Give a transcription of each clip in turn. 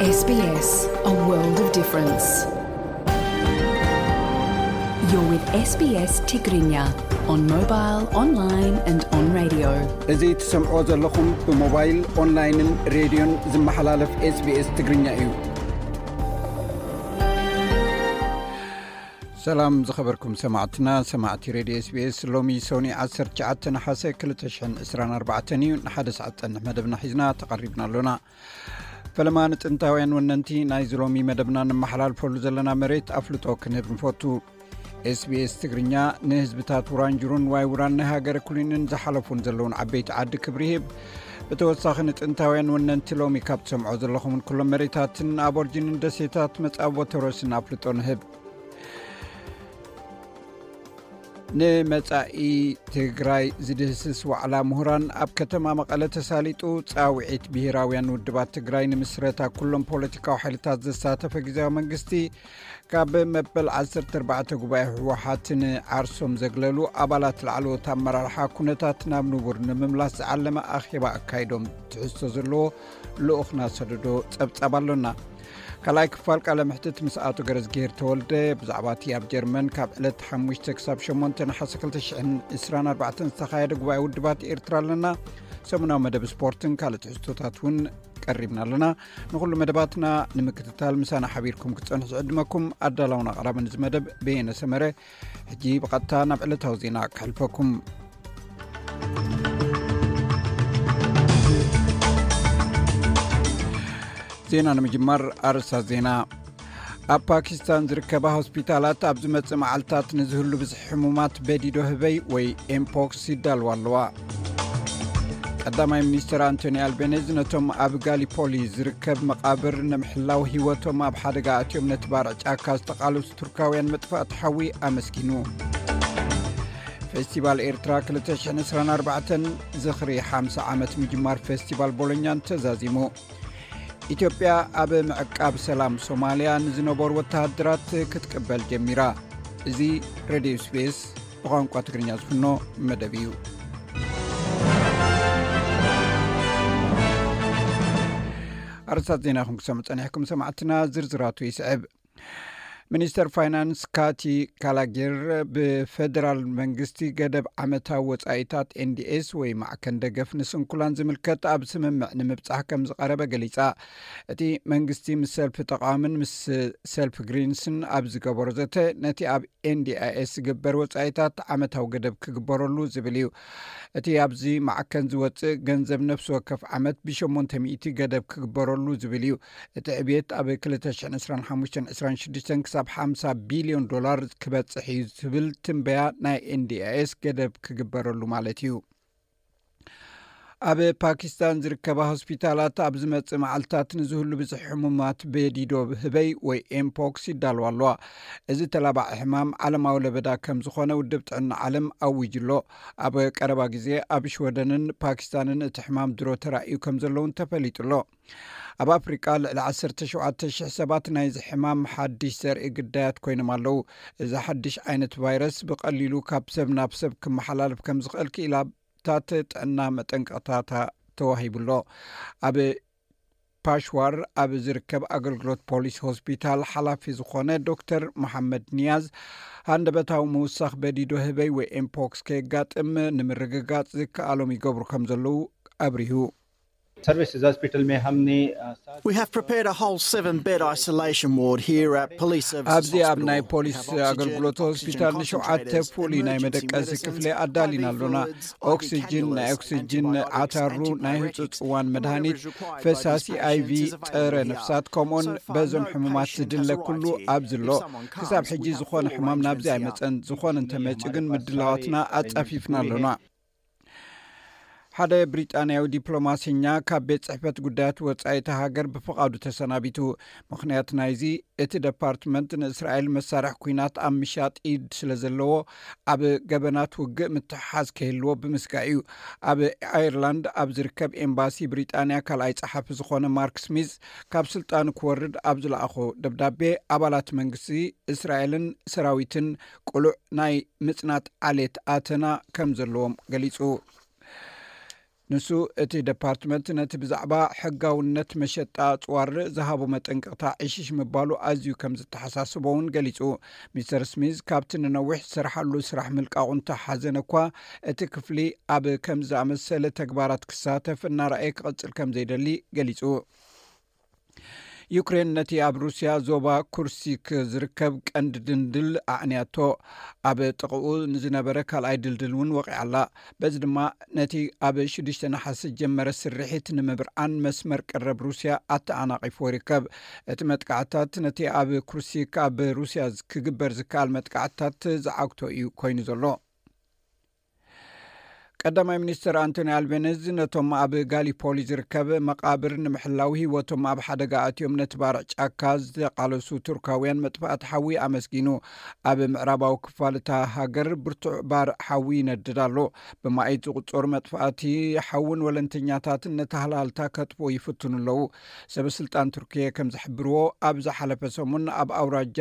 SBS, a world of difference. You're with SBS Tigrinya on mobile, online and on radio. እዚ ትሰምዖ ዘለኹም ብሞባይል ኦንላይንን ሬድዮን ዝመሓላለፍ ኤስቢኤስ ትግርኛ እዩ ሰላም ዝኸበርኩም ሰማዕትና ሰማዕቲ ሬድዮ ስbስ ሎሚ ሶኒ 19 ሓሰ 224 እዩ ንሓደ ሰዓት ፀንሕ መደብና ሒዝና ተቐሪብና ኣሎና ፈለማን ጥንታውያን ወነንቲ ናይ ዝሎሚ መደብና ንመሓላልፈሉ ዘለና መሬት ኣፍልጦ ክንህብ ንፈቱ ስbስ ትግርኛ ንህዝብታት ውራንጅሩን ዋይ ውራን ናይ ሃገር ኩሉንን ዝሓለፉን ዘለውን ዓበይቲ ዓዲ ክብሪ ሂብ ብተወሳኺ ንጥንታውያን ወነንቲ ሎሚ ካብ ትሰምዖ ዘለኹምን ኩሎም መሬታትን ኣብ ኦርጅንን ደሴታት መጻቦ ተሮስን ኣፍልጦ ንህብ ንመጻኢ ትግራይ ዝድህስስ ዋዕላ ምሁራን ኣብ ከተማ መቐለ ተሳሊጡ ፃውዒት ብሄራውያን ውድባት ትግራይ ንምስረታ ኩሎም ፖለቲካዊ ሓይልታት ዘሳተፈ ግዜዊ መንግስቲ ካብ መበል 14 ጉባኤ ህወሓት ንዓርሶም ዘግለሉ ኣባላት ላዕለዎት ኣመራርሓ ኩነታት ናብ ንቡር ንምምላስ ዝዓለመ ኣኼባ ኣካይዶም ትሕዝቶ ዘለዎ ልኡኽና ሰደዶ ጸብጻብ ኣሎና ካልኣይ ክፋል ቃለ ምሕትት ምስ ኣቶ ገረዝ ጌር ተወልደ ብዛዕባ እቲ ኣብ ጀርመን ካብ ዕለት 5 ክሳብ 8 ናሓሰ 224 ዝተካየደ ጉባኤ ውድባት ኤርትራ ኣለና ሰሙናዊ መደብ ስፖርትን ካልእ ትሕዝቶታት እውን ቀሪብና ኣለና ንኩሉ መደባትና ንምክትታል ምሳና ሓቢርኩም ክትፀንሑ ዝዕድመኩም ኣዳላውን ቐራብ ንዚ መደብ በየነ ሰመረ ሕጂ ብቐጥታ ናብ ዕለታዊ ዜና ክሕልፈኩም ዜና ንምጅማር ኣርእስታት ዜና ኣብ ፓኪስታን ዝርከባ ሆስፒታላት ኣብ ዝመፅእ መዓልትታት ንዝህሉ ብዙሕ ሕሙማት በዲዶ ህበይ ወይ ኤምፖክስ ይዳልዋ ኣለዋ ቀዳማይ ሚኒስትር ኣንቶኒ ኣልቤነዝ ነቶም ኣብ ጋሊፖሊ ዝርከብ መቓብር ንምሕላው ሂወቶም ኣብ ሓደጋ ኣትዮም ነቲ ባርዕ ጫካ ዝተቓልሱ ቱርካውያን መጥፋእቲ ሓዊ ኣመስኪኑ ፌስቲቫል ኤርትራ 224 ዝኽሪ 50 ዓመት ምጅማር ፌስቲቫል ቦሎኛን ተዛዚሙ ኢትዮጵያ ኣብ ምዕቃብ ሰላም ሶማልያ ንዝነበሩ ወተሃድራት ክትቅበል ጀሚራ እዚ ሬድዮ ስፔስ ብቋንቋ ትግርኛ ዝፍኖ መደብ እዩ ኣርስታት ዜና ኹም ፀኒሕኩም ሰማዕትና ዝርዝራቱ ይስዕብ ሚኒስተር ፋይናንስ ካቲ ካላጌር ብፌደራል መንግስቲ ገደብ ዓመታዊ ወፃኢታት ኤንዲኤስ ወይ ማዕከን ደገፍ ንስንኩላን ዝምልከት ኣብ ስምምዕ ንምብፃሕ ከም ዝቀረበ ገሊፃ እቲ መንግስቲ ምስ ሰልፊ ተቃዋምን ምስ ሰልፊ ግሪንስን ኣብ ዝገበሮ ዘተ ነቲ ኣብ ኤንዲኣኤስ ዝግበር ወፃኢታት ዓመታዊ ገደብ ክግበረሉ ዝብል እዩ እቲ ኣብዚ ማዕከን ዝወፅእ ገንዘብ ነፍሲ ወከፍ ዓመት ብ800 ገደብ ክግበረሉ ዝብል እዩ እቲ ዕብት ኣብ 2526 ክሳብ 50 ቢልዮን ዶላር ክበፅሕ እዩ ዝብል ትንበያ ናይ ኤንዲኤስ ገደብ ክግበረሉ ማለት እዩ ኣብ ፓኪስታን ዝርከባ ሆስፒታላት ኣብ ዝመፅእ መዓልትታት ንዝህሉ ብዙሒ ሕሙማት በዲዶ ህበይ ወይ ኤምፖክስ ይዳልዋ ኣለዋ እዚ ተላባዒ ሕማም ዓለማዊ ለበዳ ከም ዝኮነ ውድብ ጥዕና ዓለም ኣውጅሎ ኣብ ቀረባ ግዜ ኣብ ሽ ወደንን ፓክስታንን እቲ ሕማም ድሮ ተራእዩ ከም ዘለውን ተፈሊጡሎ ኣብ ኣፍሪቃ ልዕሊ 1700 ሰባት ናይዚ ሕማም ሓድሽ ዘርኢ ግዳያት ኮይኖም ኣለው እዚ ሓድሽ ዓይነት ቫይረስ ብቀሊሉ ካብ ሰብ ናብ ሰብ ክመሓላልፍ ከም ዝክእል ክላ ታት ጥዕና መጠንቀታታ ተዋሂቡሎ ኣብ ፓሽዋር ኣብ ዝርከብ ኣገልግሎት ፖሊስ ሆስፒታል ሓላፊ ዝኮነ ዶክተር መሓመድ ንያዝ ሃንደበታዊ ምውሳኽ በዲዶ ህበይ ወ ኤምፖክስ ከየጋጥም ንምርግጋፅ ዝከኣሎም ይገብሩ ከም ዘለዉ ኣብርሁ ኣብዚ ኣብ ናይ ፖሊስ ኣገልግሎት ሆስፒታል ንሸውዓተ ፍሉይ ናይ መደቀሲ ክፍሊ ኣዳሊና ኣሎና ኦክስጅን ናይ ኦክስጅን ዓታሩ ናይ ህፁፅ እዋን Fesasi IV ኣይቪ ጥረ ነፍሳት ከምኡን በዞም ሕሙማት ዝድለ ኩሉ ኣብ Kisab ክሳብ ሕጂ ዝኾነ ሕማም ናብዚ ኣይመፀን ዝኾነ እንተመፂ ግን at Afifna ኣሎና ሓደ ብሪጣንያዊ ዲፕሎማስኛ ካብ ቤት ፅሕፈት ጉዳያት ወፃኢቲ ሃገር ብፍቓዱ ተሰናቢቱ ምክንያት ናይዚ እቲ ደፓርትመንት ንእስራኤል መሳርሒ ኩናት ኣብ ምሻጥ ኢድ ስለ ዘለዎ ኣብ ገበናት ውግእ ምትሓዝ ክህልዎ ብምስጋእ እዩ ኣብ ኣይርላንድ ኣብ ዝርከብ ኤምባሲ ብሪጣንያ ካልኣይ ፀሓፊ ዝኾነ ማርክ ስሚዝ ካብ ስልጣን ክወርድ ኣብ ዝለኣኾ ደብዳቤ ኣባላት መንግስቲ እስራኤልን ሰራዊትን ቁሉዕ ናይ ምፅናት ዓሌት ኣተና ከም ዘለዎም ገሊጹ ንሱ እቲ ዲፓርትመንት ነቲ ብዛዕባ ሕጋውነት መሸጣ ፅዋር ዝሃቦ መጠንቅቕታ ዕሽሽ ምባሉ ኣዝዩ ከም ዝተሓሳስቦ እውን ገሊጹ ሚስተር ስሚዝ ካብቲ ንነዊሕ ዝስራሓሉ ስራሕ ምልቃቑ እንተሓዘነ እኳ እቲ ክፍሊ ኣብ ከም ዝኣመሰለ ተግባራት ክሳተፍ እናርኣየ ክቕፅል ከም ዘይደሊ ገሊጹ ዩክሬን ነቲ ኣብ ሩስያ ዞባ ኩርሲክ ዝርከብ ቀንዲ ድልድል ኣዕንያቶ ኣብ ጥቕኡ ንዝነበረ ካልኣይ ድልድል እውን ወቂዓ ኣላ በዚ ድማ ነቲ ኣብ ሽዱሽተ ናሓስ ጀመረ ስርሒት ንምብርዓን መስመር ቅረብ ሩስያ ኣተኣናቂፎ ይርከብ እቲ መጥቃዕትታት ነቲ ኣብ ኩርሲክ ኣብ ሩስያ ክግበር ዝከኣል መጥቃዕትታት ዝዓግቶ እዩ ኮይኑ ዘሎ ቀዳማይ ሚኒስትር ኣንቶኒ ኣልቤነዝ ነቶም ኣብ ጋሊፖሊ ዝርከብ መቃብር ንምሕላው ሂወቶም ኣብ ሓደጋ ኣትዮም ነቲ ባርዕ ጫካ ዝተቃለሱ ቱርካውያን መጥፋእት ሓዊ ኣመስጊኑ ኣብ ምዕራባዊ ክፋል እታ ሃገር ብርቱዕ ባርዕ ሓዊ ይነድድ ኣሎ ብማእት ዝቁፀሩ መጥፋእቲ ሓውን ወለንተኛታትን ነቲ ሃላልታ ከጥፎ ይፍትኑ ኣለዉ ሰበስልጣን ቱርክየ ከም ዝሕብርዎ ኣብ ዝሓለፈ ሰሙን ኣብ ኣውራጃ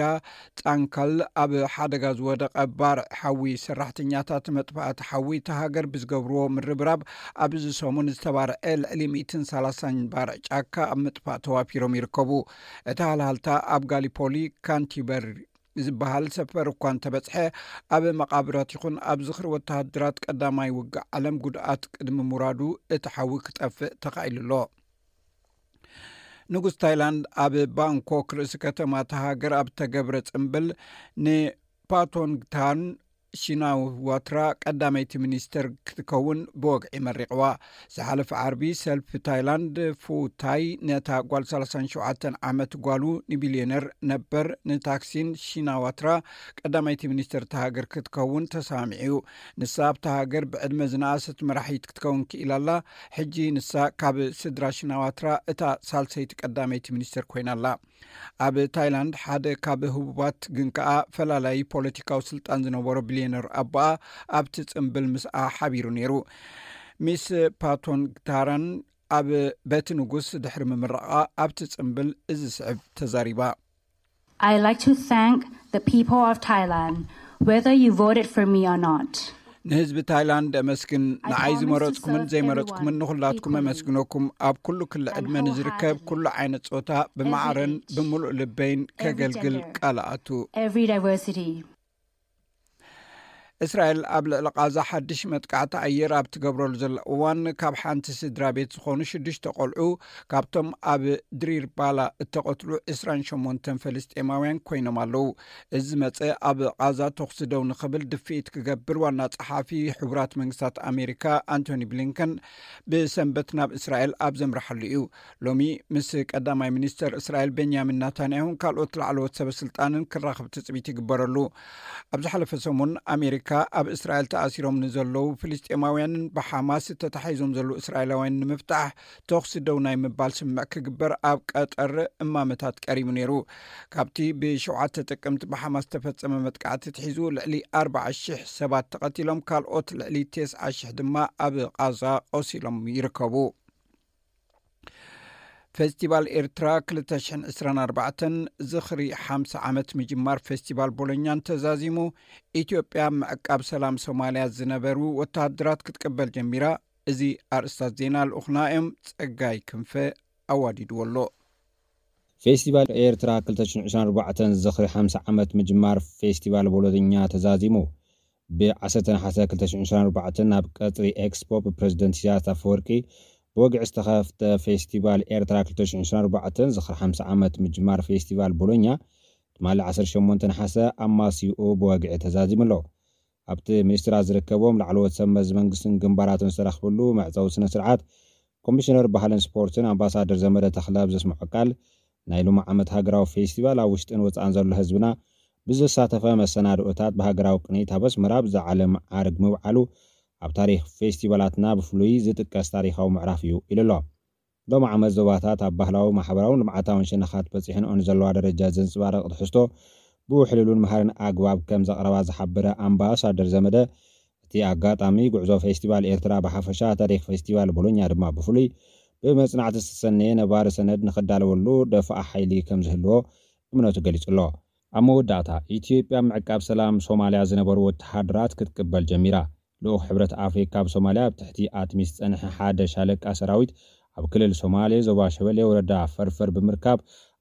ፃንካል ኣብ ሓደጋ ዝወደቐ ባርዕ ሓዊ ሰራሕተኛታት መጥፋእቲ ሓዊ ተሃገር ዝገብርዎ ምርብራብ ኣብዚ ሰሙን ዝተባርአ ልዕሊ 130 ባር ጫካ ኣብ ምጥፋእ ተዋፊሮም ይርከቡ እቲ ሃልሃልታ ኣብ ጋሊፖሊ ካንቲበር ዝበሃል ሰፈር እኳ እንተበፅሐ ኣብ መቃብራት ይኹን ኣብ ዝኽሪ ወተሃድራት ቀዳማይ ውግእ ዓለም ጉድኣት ቅድሚ ሙራዱ እቲ ሓዊ ክጠፍእ ተኻኢሉ ኣሎ ንጉስ ታይላንድ ኣብ ባንኮክ ርእሲ ከተማ ተሃገር ኣብ ተገብረ ፅምብል ንፓቶንግታን ሺናው ዋትራ ቀዳመይቲ ሚኒስተር ክትከውን ብወግዒ መሪቕዋ ዝሓለፈ ዓርቢ ሰልፊ ታይላንድ ፉታይ ነታ ጓል 37 ዓመት ጓሉ ንቢልዮነር ነበር ንታክሲን ዋትራ ቀዳመይቲ ሚኒስተር ተሃገር ክትከውን ተሳሚዑ ንሳ ኣብቲ ሃገር ብዕድመ ዝነኣሰት መራሒት ክትከውን ክኢላላ ሕጂ ንሳ ካብ ስድራ ዋትራ እታ ሳልሰይቲ ቀዳመይቲ ሚኒስተር ኮይናኣላ ኣብ ታይላንድ ሓደ ካብ ህቡባት ግን ከዓ ፈላላይ ፖለቲካዊ ስልጣን ዝነበሮ ቢልዮነር ኣቦኣ ኣብቲ ፅምብል ምስኣ ሓቢሩ ነይሩ ሚስ ፓቶን ግታራን ኣብ በቲ ንጉስ ድሕሪ ምምረቃ ኣብቲ ፅምብል እዚ ስዕብ ተዛሪባ i like to thank the people of thailand whether you voted for me or not ንህዝቢ ታይላንድ ኣመስግን ንዓይ ዝመረፅኩምን ዘይመረፅኩምን ንኩላትኩም ኣመስግነኩም ኣብ ኩሉ ክሊ ዕድመ ንዝርከብ ኩሉ ዓይነት ፆታ ብማዕርን ብምሉእ ልበይን ከገልግል ቃልኣቱ እስራኤል ኣብ ልዕሊ ቃዛ ሓድሽ መጥቃዕቲ ኣየር ኣብ ትገብረሉ ዘላ እዋን ካብ ሓንቲ ስድራ ቤት ዝኾኑ ሽዱሽተ ቆልዑ ካብቶም ኣብ ድሪር ባላ እተቐትሉ 28 ፈለስጤማውያን ኮይኖም ኣለው እዚ መፀ ኣብ ቃዛ ተኽሲ ደው ንኽብል ድፊኢት ክገብር ዋና ፀሓፊ ሕቡራት መንግስታት ኣሜሪካ ኣንቶኒ ብሊንከን ብሰንበት ናብ እስራኤል ኣብ ዘምርሐሉ እዩ ሎሚ ምስ ቀዳማይ ሚኒስተር እስራኤል ቤንያሚን ናታንያሁን ካልኦት ላዕለዎት ሰበስልጣንን ክራኸብ ትፅቢት ይግበረሉ ኣብ ዝሓለፈ ሰሙን ኣሜሪካ ኣሜሪካ ኣብ እስራኤል ተኣሲሮም ንዘለዉ ፍልስጢማውያንን ብሓማስ ተታሒዞም ዘለዉ እስራኤላውያን ንምፍታሕ ተኽሲ ደው ናይ ምባል ስምዕ ክግበር ኣብ ቀጠር እማመታት ቀሪቡ ነይሩ ካብቲ ብሸውዓተ ጥቅምቲ ብሓማስ ዝተፈፀመ መጥቃዕቲ ትሒዙ ልዕሊ 40,000 ሰባት ተቐቲሎም ካልኦት ልዕሊ 9,000 ድማ ኣብ ቃዛ ቆሲሎም ይርከቡ ፌስቲቫል ኤርትራ 224 ዝኽሪ ሓም ዓመት ምጅማር ፌስቲቫል ቦሎኛን ተዛዚሙ ኢትዮጵያ መዕቃብ ሰላም ሶማልያ ዝነበሩ ወታሃድራት ክትቀበል ጀሚራ እዚ ኣርእስታት ዜና ንኡኽና እዮም ፀጋይ ክንፈ ኣዋዲድዎ ኣሎ ፌስቲቫል ኤርትራ 224 ዝኽሪ 5 ዓመት ምጅማር ፌስቲቫል ቦሎኛ ተዛዚሙ ብ11224 ናብ ቀፅሪ ኤክስ ፖ ብፕሬዚደንት ስያሳወርቂ ወግዒ ዝተኸፍተ ፌስቲቫል ኤርትራ 204 ዝኽሪ 50 ዓመት ምጅማር ፌስቲቫል ቦሎኛ ትማሊ 18 ሓሰ ኣብ ማሲኡ ብወግዒ ተዛዚሙ ኣሎ ኣብቲ ሚኒስትራት ዝርከቦም ላዕለዎት ሰመዝ መንግስትን ግንባራትን ዝተረኽብሉ መዕፀዊ ስነ ስርዓት ኮሚሽነር ባህልን ስፖርትን ኣምባሳደር ዘመደ ተኽለ ብዘስምዖ ቃል ናይ ሉማ ዓመት ሃገራዊ ፌስቲቫል ኣብ ውሽጥን ወፃእን ዘሎ ህዝብና ብዝሳተፈ መሰናድኦታት ብሃገራዊ ቅኒት ኣብ ኣስመራ ብዛዕለ መዓርግ ምብዓሉ ኣብ ታሪክ ፌስቲቫላትና ብፍሉይ ዝጥቀስ ታሪካዊ ምዕራፍ እዩ ኢሉ ኣሎ ሎም ዓመት ዞባታት ኣብ ባህላዊ ማሕበራውን ልምዓታውን ሸነኻት በፂሕንኦን ዘለዋ ደረጃ ዘንፅባርቕ ትሕዝቶ ብውሕልሉን መሃርን ኣግባብ ከም ዘቕረባ ዝሓበረ ኣምባሳደር ዘመደ እቲ ኣጋጣሚ ጉዕዞ ፌስቲቫል ኤርትራ ብሓፈሻ ታሪክ ፌስቲቫል ቦሎኛ ድማ ብፍሉይ ብመጽናዕቲ ዝተሰነየ ነባሪ ሰነድ ንኽዳለወሉ ደፍኣ ሓይሊ ከም ዝህልዎ እምነቱ ገሊጹ ኣሎ ኣብ መወዳእታ ኢትዮጵያ ምዕቃብ ሰላም ሶማልያ ዝነበሩ ወተሃድራት ክትቅበል ጀሚራ ልኡክ ሕብረት ኣፍሪካ ብሶማልያ ብትሕቲ ኣትሚስ ዝፀንሐ ሓደ ሻለቃ ሰራዊት ኣብ ክልል ሶማሌ ዞባ ሸበሌ ወረዳ ፈርፈር ብምርካብ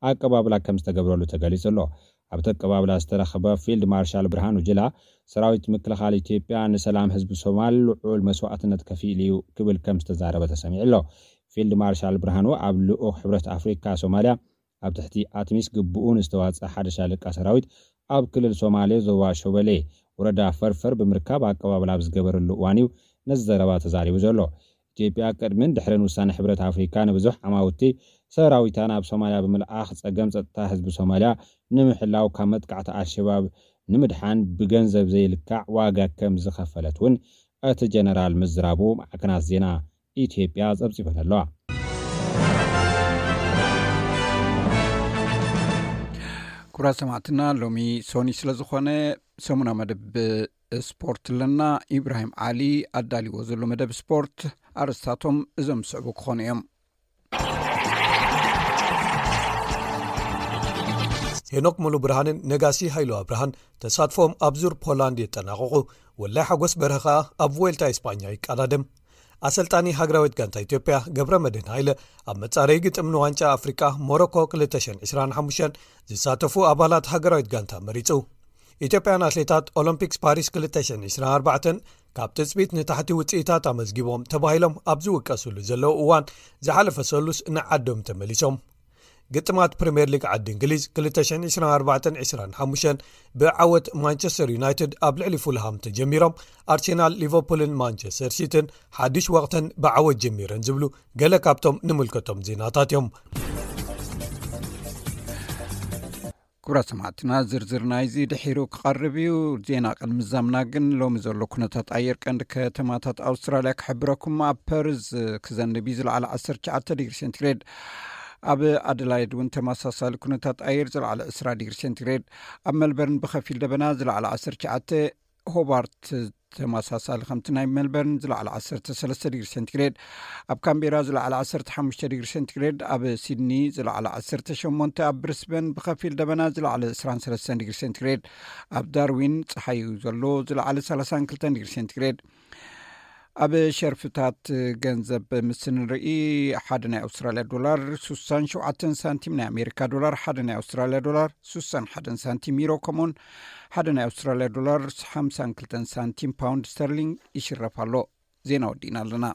ኣቀባብላ ከም ዝተገብረሉ ተገሊጹ ኣሎ ኣብቲ ኣቀባብላ ዝተረኸበ ፊልድ ማርሻል ብርሃኑ ጅላ ሰራዊት ምክልኻል ኢትዮጵያ ንሰላም ህዝቢ ሶማል ልዑል መስዋእትነት ከፊኢል እዩ ክብል ከም ዝተዛረበ ተሰሚዑ ኣሎ ፊልድ ማርሻል ብርሃኑ ኣብ ልኡክ ሕብረት ኣፍሪካ ሶማልያ ኣብ ትሕቲ ኣትሚስ ግብኡን ዝተዋፅእ ሓደ ሻለቃ ሰራዊት ኣብ ክልል ሶማሌ ዞባ ሸበሌ ወረዳ ፈርፈር ብምርካብ ኣብ ዝገበረሉ እዋን እዩ ነዚ ዘረባ ተዛሪቡ ዘሎ ኢትዮጵያ ቅድምን ድሕርን ውሳነ ሕብረት ኣፍሪካ ንብዙሕ ዓማውቲ ሰራዊታ ናብ ሶማልያ ብምልኣኽ ፀገም ፀጥታ ህዝቢ ሶማልያ ንምሕላው ካብ መጥቃዕቲ ኣሸባብ ንምድሓን ብገንዘብ ዘይልካዕ ዋጋ ከም ዝኸፈለት እውን እቲ ጀነራል ምዝራቡ ማዕክናት ዜና ኢትዮጵያ ፀብፂበን ኣለዋ ኣብራ ሰማዕትና ሎሚ ሶኒ ስለዝኮነ ሰሙና መደብ ስፖርት ኣለና ኢብራሂም ዓሊ ኣዳልይዎ ዘሎ መደብ ስፖርት ኣረስታቶም እዞም ዝስዕቡ ክኾኑ እዮም ሄኖክ ሙሉ ብርሃንን ነጋሲ ሃይሉዋብርሃን ተሳትፎም ኣብዙር ፖላንድ እየጠናቅቁ ወላይ ሓጎስ በረከዓ ኣብ ወልታ ስፓኛ ይቃዳደም ኣሰልጣኒ ሃገራዊት ጋንታ ኢትዮጵያ ገብረ መድህን ሃይለ ኣብ መጻረይ ግጥም ንዋንጫ ኣፍሪቃ ሞሮኮ 225 ዝሳተፉ ኣባላት ሃገራዊት ጋንታ መሪጹ ኢትዮጵያን ኣትሌታት ኦሎምፒክስ ፓሪስ 224 ካብ ትፅቢት ንታሕቲ ውፅኢታት ኣመዝጊቦም ተባሂሎም ኣብ ዝውቀሱሉ ዘለዉ እዋን ዝሓለፈ ሰሉስ ንዓዶም ተመሊሶም ግጥማት ፕሪምየር ሊግ ዓዲ እንግሊዝ 22425 ብዓወት ማንቸስተር ዩናይትድ ኣብ ልዕሊ ፉልሃም ተጀሚሮም ኣርሴናል ሊቨርፑልን ማንቸስተር ሲትን ሓድሽ ወቅተን ብዓወት ጀሚረን ዝብሉ ገለ ካብቶም ንምልከቶም ዜናታት እዮም ክብራ ሰማዕትና ዝርዝርናይዚ ድሒሩ ክቐርብ እዩ ዜና ቅድምዛምና ግን ሎሚ ዘሎ ኩነታት ኣየር ቀንዲ ከተማታት ኣውስትራልያ ክሕብረኩማ ኣብ ፐርዝ ክዘንብ እዩ ዝለዕለ 19 ሪሴንትክሬድ ኣብ ኣደላይድ እውን ተመሳሳሊ ኩነታት ኣየር ዝለዕለ 2ስራ ዲግሪ ሴንቲግሬድ ኣብ መልበርን ብከፊል ደበና ዝለዕለ 1ሸዓተ ሆባርት ተመሳሳሊ ከምቲ ናይ መልበርን ዝለዕለ 13 ዲግሪ ሴንቲግሬድ ኣብ ካምቤራ ዝለዕለ 15 ዲግሪ ሴንቲግሬድ ኣብ ሲድኒ ዝለዕለ 18 ኣብ ብሪስበን ብከፊል ደበና ዝለዕለ 23 ዲግሪ ሴንቲግሬድ ኣብ ዳርዊን ፀሓይ ዘሎ ዝለዕለ 32 ዲግሪ ሴንቲግሬድ ኣብ ሸርፍታት ገንዘብ ምስሊ እንርኢ ሓደ ናይ ኣውስትራልያ ዶላር 67 ሳንቲም ና ኣሜሪካ ዶላር ሓደ ና ኣውስትራልያ ዶላር 6ሳ1 ሳንቲም ሚሮ ከሞን ሓደ ና ኣውስትራልያ ዶላር ሓ2 ሳንቲም ፓውንድ ስተርሊንግ ይሽረፍ ኣሎ ዜና ወዲእና ኣለና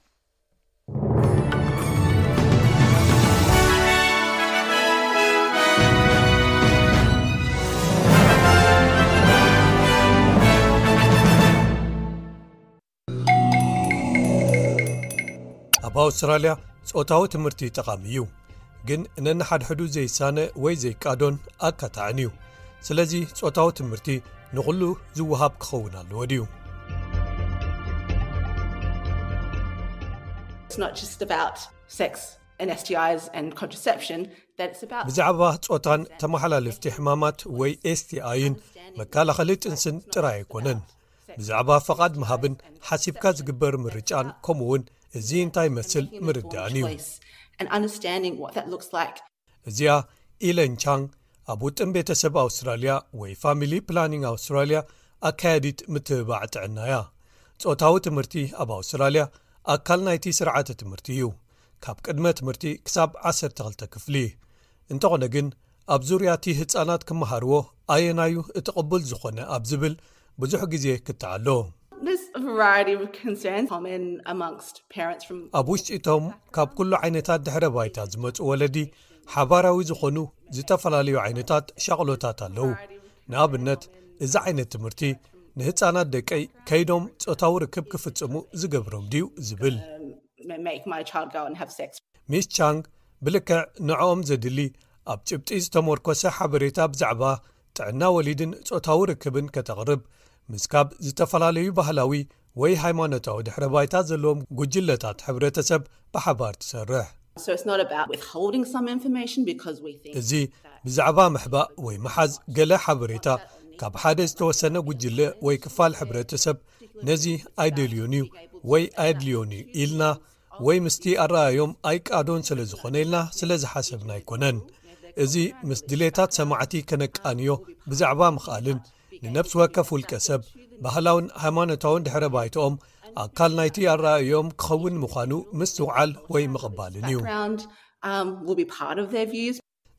ብኣውስትራልያ ጾታዊ ትምህርቲ ጠቓሚ እዩ ግን ነናሓድሕዱ ዘይሳነ ወይ ዘይቃዶን ኣካታዕን እዩ ስለዚ ጾታዊ ትምህርቲ ንዅሉ ዝወሃብ ክኸውን ኣለዎ ድዩብዛዕባ ጾታን ተመሓላልፍቲ ሕማማት ወይ ኤስቲኣይን መካላኸለ ጥንስን ጥራይ ኣይኮነን ብዛዕባ ፈቓድ መሃብን ሓሲብካ ዝግበር ምርጫን ከምኡውን እዚ እንታይ መስል ምርዳእን እዩ እዚኣ ኢለን ቻንግ ኣብ ውጥን ቤተሰብ ኣውስትራልያ ወይ ፋሚሊ ፕላኒንግ ኣውስትራልያ ኣካያዲት ምትብባዕ ጥዕና ፆታዊ ትምህርቲ ኣብ ኣውስትራልያ ኣካል ናይቲ ስርዓተ ትምህርቲ እዩ ካብ ቅድመ ትምህርቲ ክሳብ 12 ክፍሊ እንተኾነ ግን ኣብ ዙርያ እቲ ህፃናት ክመሃርዎ ኣየናዩ እቲ ዝኾነ ኣብ ዝብል ብዙሕ ግዜ ክተኣሎ ኣብ ውሽጢቶም ካብ ኩሉ ዓይነታት ድሕሪ ባይታት ዝመፁ ወለዲ ሓባራዊ ዝኾኑ ዝተፈላለዩ ዓይነታት ሸቕሎታት ኣለው ንኣብነት እዚ ዓይነት ትምህርቲ ንህፃናት ደቀይ ከይዶም ፆታዊ ርክብ ክፍጽሙ ዝገብሮም ድዩ ዝብል ሚስ ቻንግ ብልክዕ ንዕኦም ዘድሊ ኣብ ጭብጢ ዝተመርኮሰ ሓበሬታ ብዛዕባ ጥዕና ወሊድን ፆታዊ ርክብን ከተቕርብ ምስ ካብ ዝተፈላለዩ ባህላዊ ወይ ሃይማኖታዊ ድሕረ ባይታት ዘለዎም ጉጅለታት ሕብረተሰብ ብሓባር ትሰርሕ እዚ ብዛዕባ መሕባእ ወይ መሓዝ ገሌ ሓበሬታ ካብ ሓደ ዝተወሰነ ጉጅለ ወይ ክፋል ሕብረተሰብ ነዚ ኣይደልዮን እዩ ወይ ኣየድልዮን እዩ ኢልና ወይ ምስቲ ኣረኣዮም ኣይቃዶን ስለ ዝኾነ ኢልና ስለ ዝሓሰብና ኣይኮነን እዚ ምስ ድሌታት ሰማዕቲ ከነቃንዮ ብዛዕባ ምኽኣልን ንነብሲ ወከፍ ውልቀ ሰብ ባህላውን ሃይማኖታዊን ድሕረ ባይትኦም ኣካል ናይቲ ኣረኣዮም ክኸውን ምዃኑ ምስ ስውዓል ወይ ምቕባልን እዩ um,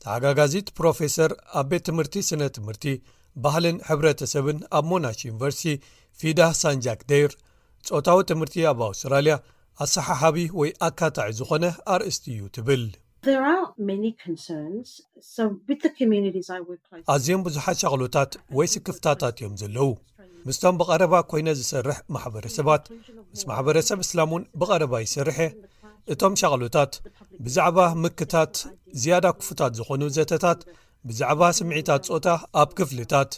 ተሓጋጋዚት ፕሮፌሰር ኣብ ቤት ትምህርቲ ስነ ትምህርቲ ባህልን ሕብረተሰብን ኣብ ሞናሽ ዩኒቨርሲቲ ፊዳ ሳንጃክ ደይር ፆታዊ ትምህርቲ ኣብ ኣውስትራልያ ኣሰሓሓቢ ወይ ኣካታዒ ዝኾነ ኣርእስቲ እዩ ትብል ኣዝዮም ብዙሓት ሻቅሎታት ወይ ስክፍታታት እዮም ዘለው ምስቶም ብቀረባ ኮይነ ዝሰርሕ ማሕበረሰባት ምስ ማሕበረሰብ እስላም እን ብቀረባ ይስርሐ እቶም ሻቅሎታት ብዛዕባ ምክታት ዝያዳ ክፉታት ዝኾኑ ዘተታት ብዛዕባ ስምዒታት ፆታ ኣብ ክፍልታት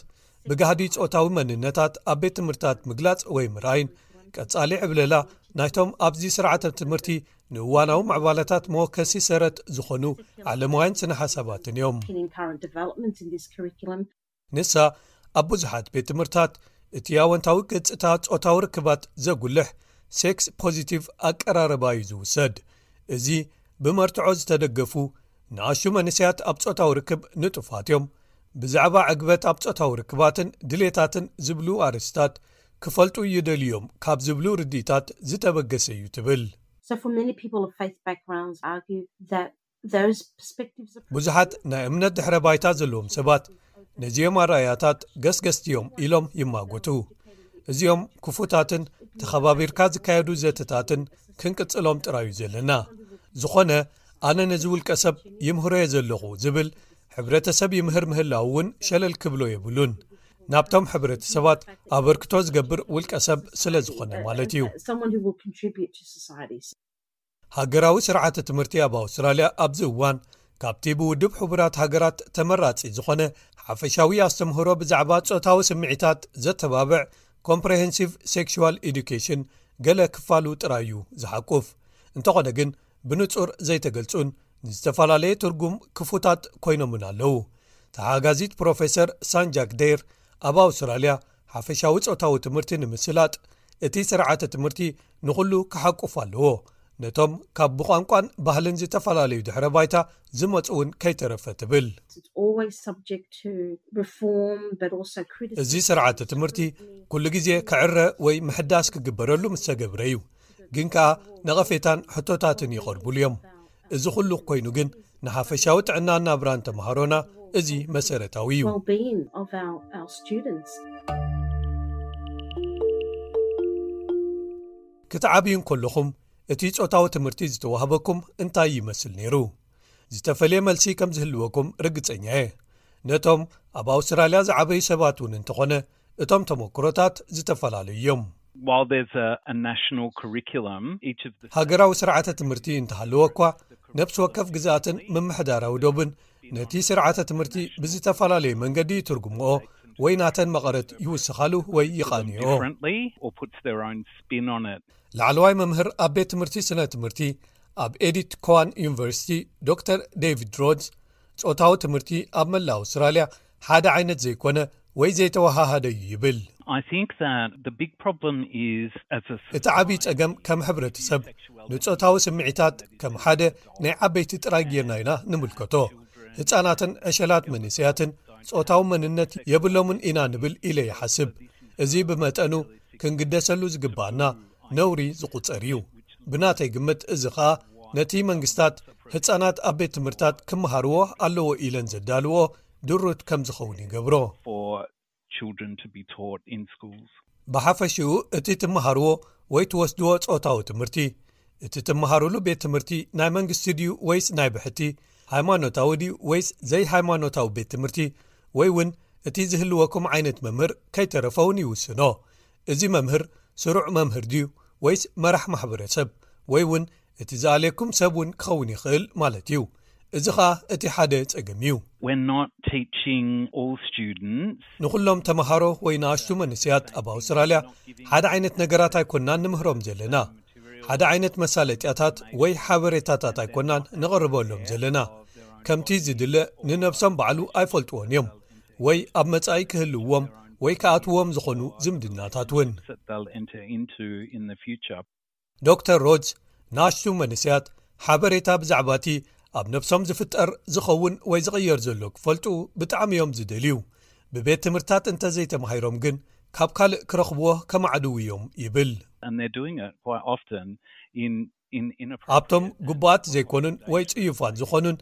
ብጋህዲ ፆታዊ መንነታት ኣብ ቤት ትምህርትታት ምግላፅ ወይ ምርኣይን ቀፃሊ ዕብለላ ናይቶም ኣብዚ ስርዓቶት ትምህርቲ ንእዋናዊ መዕባላታት መወከሲ ሰረት ዝኾኑ ዓለማውያን ስነሓሳባትን እዮም ንሳ ኣብ ብዙሓት ቤት ትምህርትታት እቲ ኣወንታዊ ገጽታት ፆታዊ ርክባት ዘጕልሕ ሴክስ ፖዚቲቭ ኣቀራረባ እዩ ዝውሰድ እዚ ብመርትዖ ዝተደገፉ ንኣሹ መንስያት ኣብ ፆታዊ ርክብ ንጡፋት እዮም ብዛዕባ ዕግበት ኣብ ፆታዊ ርክባትን ድሌታትን ዝብሉ ኣርስታት ክፈልጡ ይደልዮም ካብ ዝብሉ ርዲኢታት ዝተበገሰ እዩ ትብል ብዙሓት ናይ እምነት ድሕረ ባይታ ዘለዎም ሰባት ነዚኦም ኣረኣያታት ገስገስትዮም ኢሎም ይማጎቱ እዚኦም ክፉታትን ተከባቢርካ ዝካየዱ ዘተታትን ክንቅፅሎም ጥራይ እዩ ዘለና ዝኾነ ኣነ ነዚ ውልቀ ሰብ ይምህሮ የ ዘለኹ ዝብል ሕብረተሰብ ይምህር ምህላው እውን ሸለል ክብሎ የብሉን ናብቶም ሕብረ ሰባት ኣበርክቶ ዝገብር ውልቀ ሰብ ስለ ዝኾነ ማለት እዩ ሃገራዊ ስርዓተ ትምህርቲ ኣብ ኣውስትራልያ ኣብዚ እዋን ካብቲ ብውድብ ሕቡራት ሃገራት ተመራጺ ዝኾነ ሓፈሻዊ ኣስተምህሮ ብዛዕባ ፆታዊ ስምዒታት ዘተባብዕ ኮምፕረሃንሲቭ ሰክስል ኤድኬሽን ገለ ክፋሉ ጥራይ እዩ ዝሓቁፍ እንተኾነ ግን ብንጹር ዘይተገልጹን ንዝተፈላለየ ትርጉም ክፉታት ኮይኖምን ኣለው ተሓጋዚት ፕሮፈሰር ሳንጃክ ዴር ኣብ ኣውስትራልያ ሓፈሻዊ ፆታዊ ትምህርቲ ንምስላጥ እቲ ስርዓተ ትምህርቲ ንዅሉ ክሓቁፍ ኣለዎ ነቶም ካብ ብቋንቋን ባህልን ዝተፈላለዩ ድሕረ ባይታ ዝመፁ እውን ከይተረፈ ትብልእዚ ስርዓተ ትምህርቲ ኵሉ ግዜ ክዕረ ወይ ምሕዳስ ክግበረሉ ምስ ተገብረ እዩ ግን ከኣ ነቐፌታን ሕቶታትን ይቐርቡሉ እዮም እዚ ዅሉ ኮይኑ ግን ንሓፈሻዊ ጥዕና ና ብራን ተምሃሮና እዚ መሰረታዊ እዩ ክትዓብዩን ከለኹም እቲ ፆታዊ ትምህርቲ ዝተዋህበኩም እንታይ ይመስል ነይሩ ዝተፈለየ መልሲ ከም ዝህልወኩም ርግፀኛ እየ ነቶም ኣብ ኣውስትራልያ ዝዓበዩ ሰባት እውን እንተኾነ እቶም ተመክሮታት ዝተፈላለዩ እዮም ሃገራዊ ስርዓተ ትምህርቲ እንተሃለወ እኳ ነብሲ ወከፍ ግዛኣትን ምምሕዳራዊ ዶብን ነቲ ስርዓተ ትምህርቲ ብዝተፈላለዩ መንገዲ ትርጉምኦ ወይ ናተን መቐረት ይውስኻሉ ወይ ይቓንዮ ላዕለዋይ መምህር ኣብ ቤት ትምህርቲ ስነ ትምህርቲ ኣብ ኤዲት ኮዋን ዩኒቨርሲቲ ዶ ዶክተር ዴቪድ ሮድስ ፆታዊ ትምህርቲ ኣብ መላ ኣውስትራልያ ሓደ ዓይነት ዘይኮነ ወይ ዘይተወሃሃደ እዩ ይብል እቲ ዓብዪ ጸገም ከም ሕብረተሰብ ንጾታዊ ስምዒታት ከም ሓደ ናይ ዓበይቲ ጥራይ ጌርና ኢና ንምልከቶ ህፃናትን ዕሸላት መንስያትን ጾታዊ መንነት የብሎምን ኢና ንብል ኢለ ይሓስብ እዚ ብመጠኑ ክንግደሰሉ ዝግባአና ነውሪ ዝቝጸር እዩ ብናተይ ግምት እዚ ኸኣ ነቲ መንግስታት ህፃናት ኣብ ቤት ትምህርታት ክምሃርዎ ኣለዎ ኢለን ዘዳልዎ ድሩት ከም ዝኸውን ይገብሮ ብሓፈሽኡ እቲ ትምሃርዎ ወይ ትወስድዎ ፆታዊ ትምህርቲ እቲ ትመሃሩሉ ቤት ትምህርቲ ናይ መንግስቲ ድዩ ወይስ ናይ ብሕቲ ሃይማኖታዊ ድዩ ወይስ ዘይሃይማኖታዊ ቤት ትምህርቲ ወይ እውን እቲ ዝህልወኩም ዓይነት መምህር ከይተረፈውን ይውስኖ እዚ መምህር ስሩዕ መምህር ድዩ ወይስ መራሕ ማሕበረሰብ ወይ እውን እቲ ዝኣለየኩም ሰብ እውን ክኸውን ይኽእል ማለት እዩ እዚ ኸኣ እቲ ሓደ ጸገም እዩ ንዅሎም ተምሃሮ ወይ ንኣሽቱ መንስያት ኣብ ኣውስትራልያ ሓደ ዓይነት ነገራት ኣይኮንናን ንምህሮም ዘለና ሓደ ዓይነት መሳለጢያታት ወይ ሓበሬታታት ኣይኮናን ነቐርበሎም ዘለና ከምቲ ዝድለ ንነብሶም በዕሉ ኣይፈልጥዎን እዮም ወይ ኣብ መጻኢ ክህልውዎም ወይ ከኣትዎም ዝኾኑ ዝምድናታት እውን ዶ ዶክተር ሮድስ ንኣሽቱ መንስያት ሓበሬታ ብዛዕባ እቲ ኣብ ነብሶም ዝፍጠር ዝኸውን ወይ ዝቕየር ዘሎ ክፈልጡ ብጣዕሚ እዮም ዝደልዩ ብቤት ትምህርትታት እንተዘይተማሂሮም ግን ካብ ካልእ ክረኽብዎ ከማዕድው እዮም ይብል ኣብቶም ጉባኣት ዘይኮኑን ወይ ፅይፋን ዝኮኑን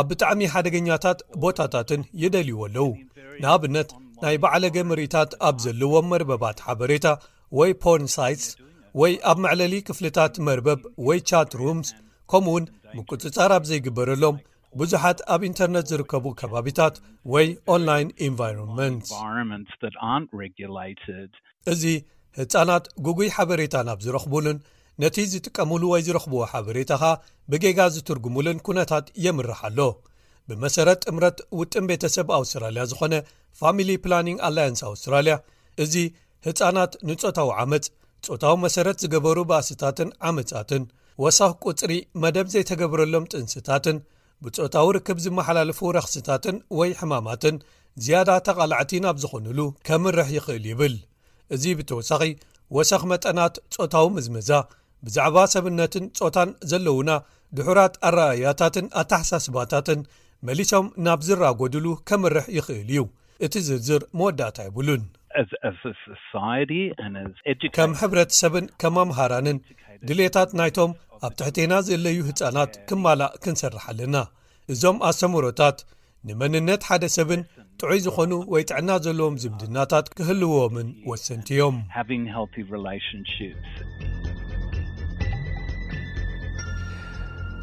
ኣብ ብጣዕሚ ሓደገኛታት ቦታታትን የደልይዎ ኣለዉ ንኣብነት ናይ ባዕለገምሪታት ኣብ ዘለዎም መርበባት ሓበሬታ ወይ ፖንሳይትስ ወይ ኣብ መዕለሊ ክፍልታት መርበብ ወይ ቻት ሮምስ ከምኡ ውን ምንቁፅፃር ኣብ ዘይግበረሎም ብዙሓት ኣብ ኢንተርነት ዝርከቡ ከባቢታት ወይ ኦንላይን ኤንቫሮንመንትእዚ ህፃናት ጉጉይ ሓበሬታ ናብ ዝረኽቡሉን ነቲ ዝጥቀምሉ ወይ ዝረኽብዎ ሓበሬታ ኸ ብጌጋ ዝትርጉሙሉን ኩነታት የምርሕ ኣሎ ብመሰረት ጥምረት ውጥን ቤተሰብ ኣውስትራልያ ዝኾነ ፋሚሊ ፕላኒንግ ኣላያንስ ኣውስትራልያ እዚ ህፃናት ንፆታዊ ዓመፅ ፆታዊ መሰረት ዝገበሩ ባእስታትን ዓመፃትን ወሳኽ ቁፅሪ መደብ ዘይተገብረሎም ጥንስታትን ብፆታዊ ርክብ ዝመሓላልፉ ረኽስታትን ወይ ሕማማትን ዝያዳ ተቓላዕቲ ናብ ዝኾኑሉ ከምርሕ ይኽእል ይብል እዚ ብተወሳኺ ወሰኽ መጠናት ጾታዊ ምዝምዛ ብዛዕባ ሰብነትን ጾታን ዘለውና ድሑራት ኣረኣያታትን ኣተሓሳስባታትን መሊሶም ናብ ዝራጎድሉ ከምርሕ ይኽእል እዩ እቲ ዝርዝር መወዳእታ ይብሉን ከም ሕብረተሰብን ከም ኣምሃራንን ድሌታት ናይቶም ኣብ ትሕቴና ዘለዩ ህፃናት ክማላእ ክንሰርሕ ኣለና እዞም ኣስተምህሮታት ንመንነት ሓደ ሰብን ጥዑይ ዝኾኑ ወይ ጥዕና ዘለዎም ዝምድናታት ክህልዎምን ወሰንቲ እዮም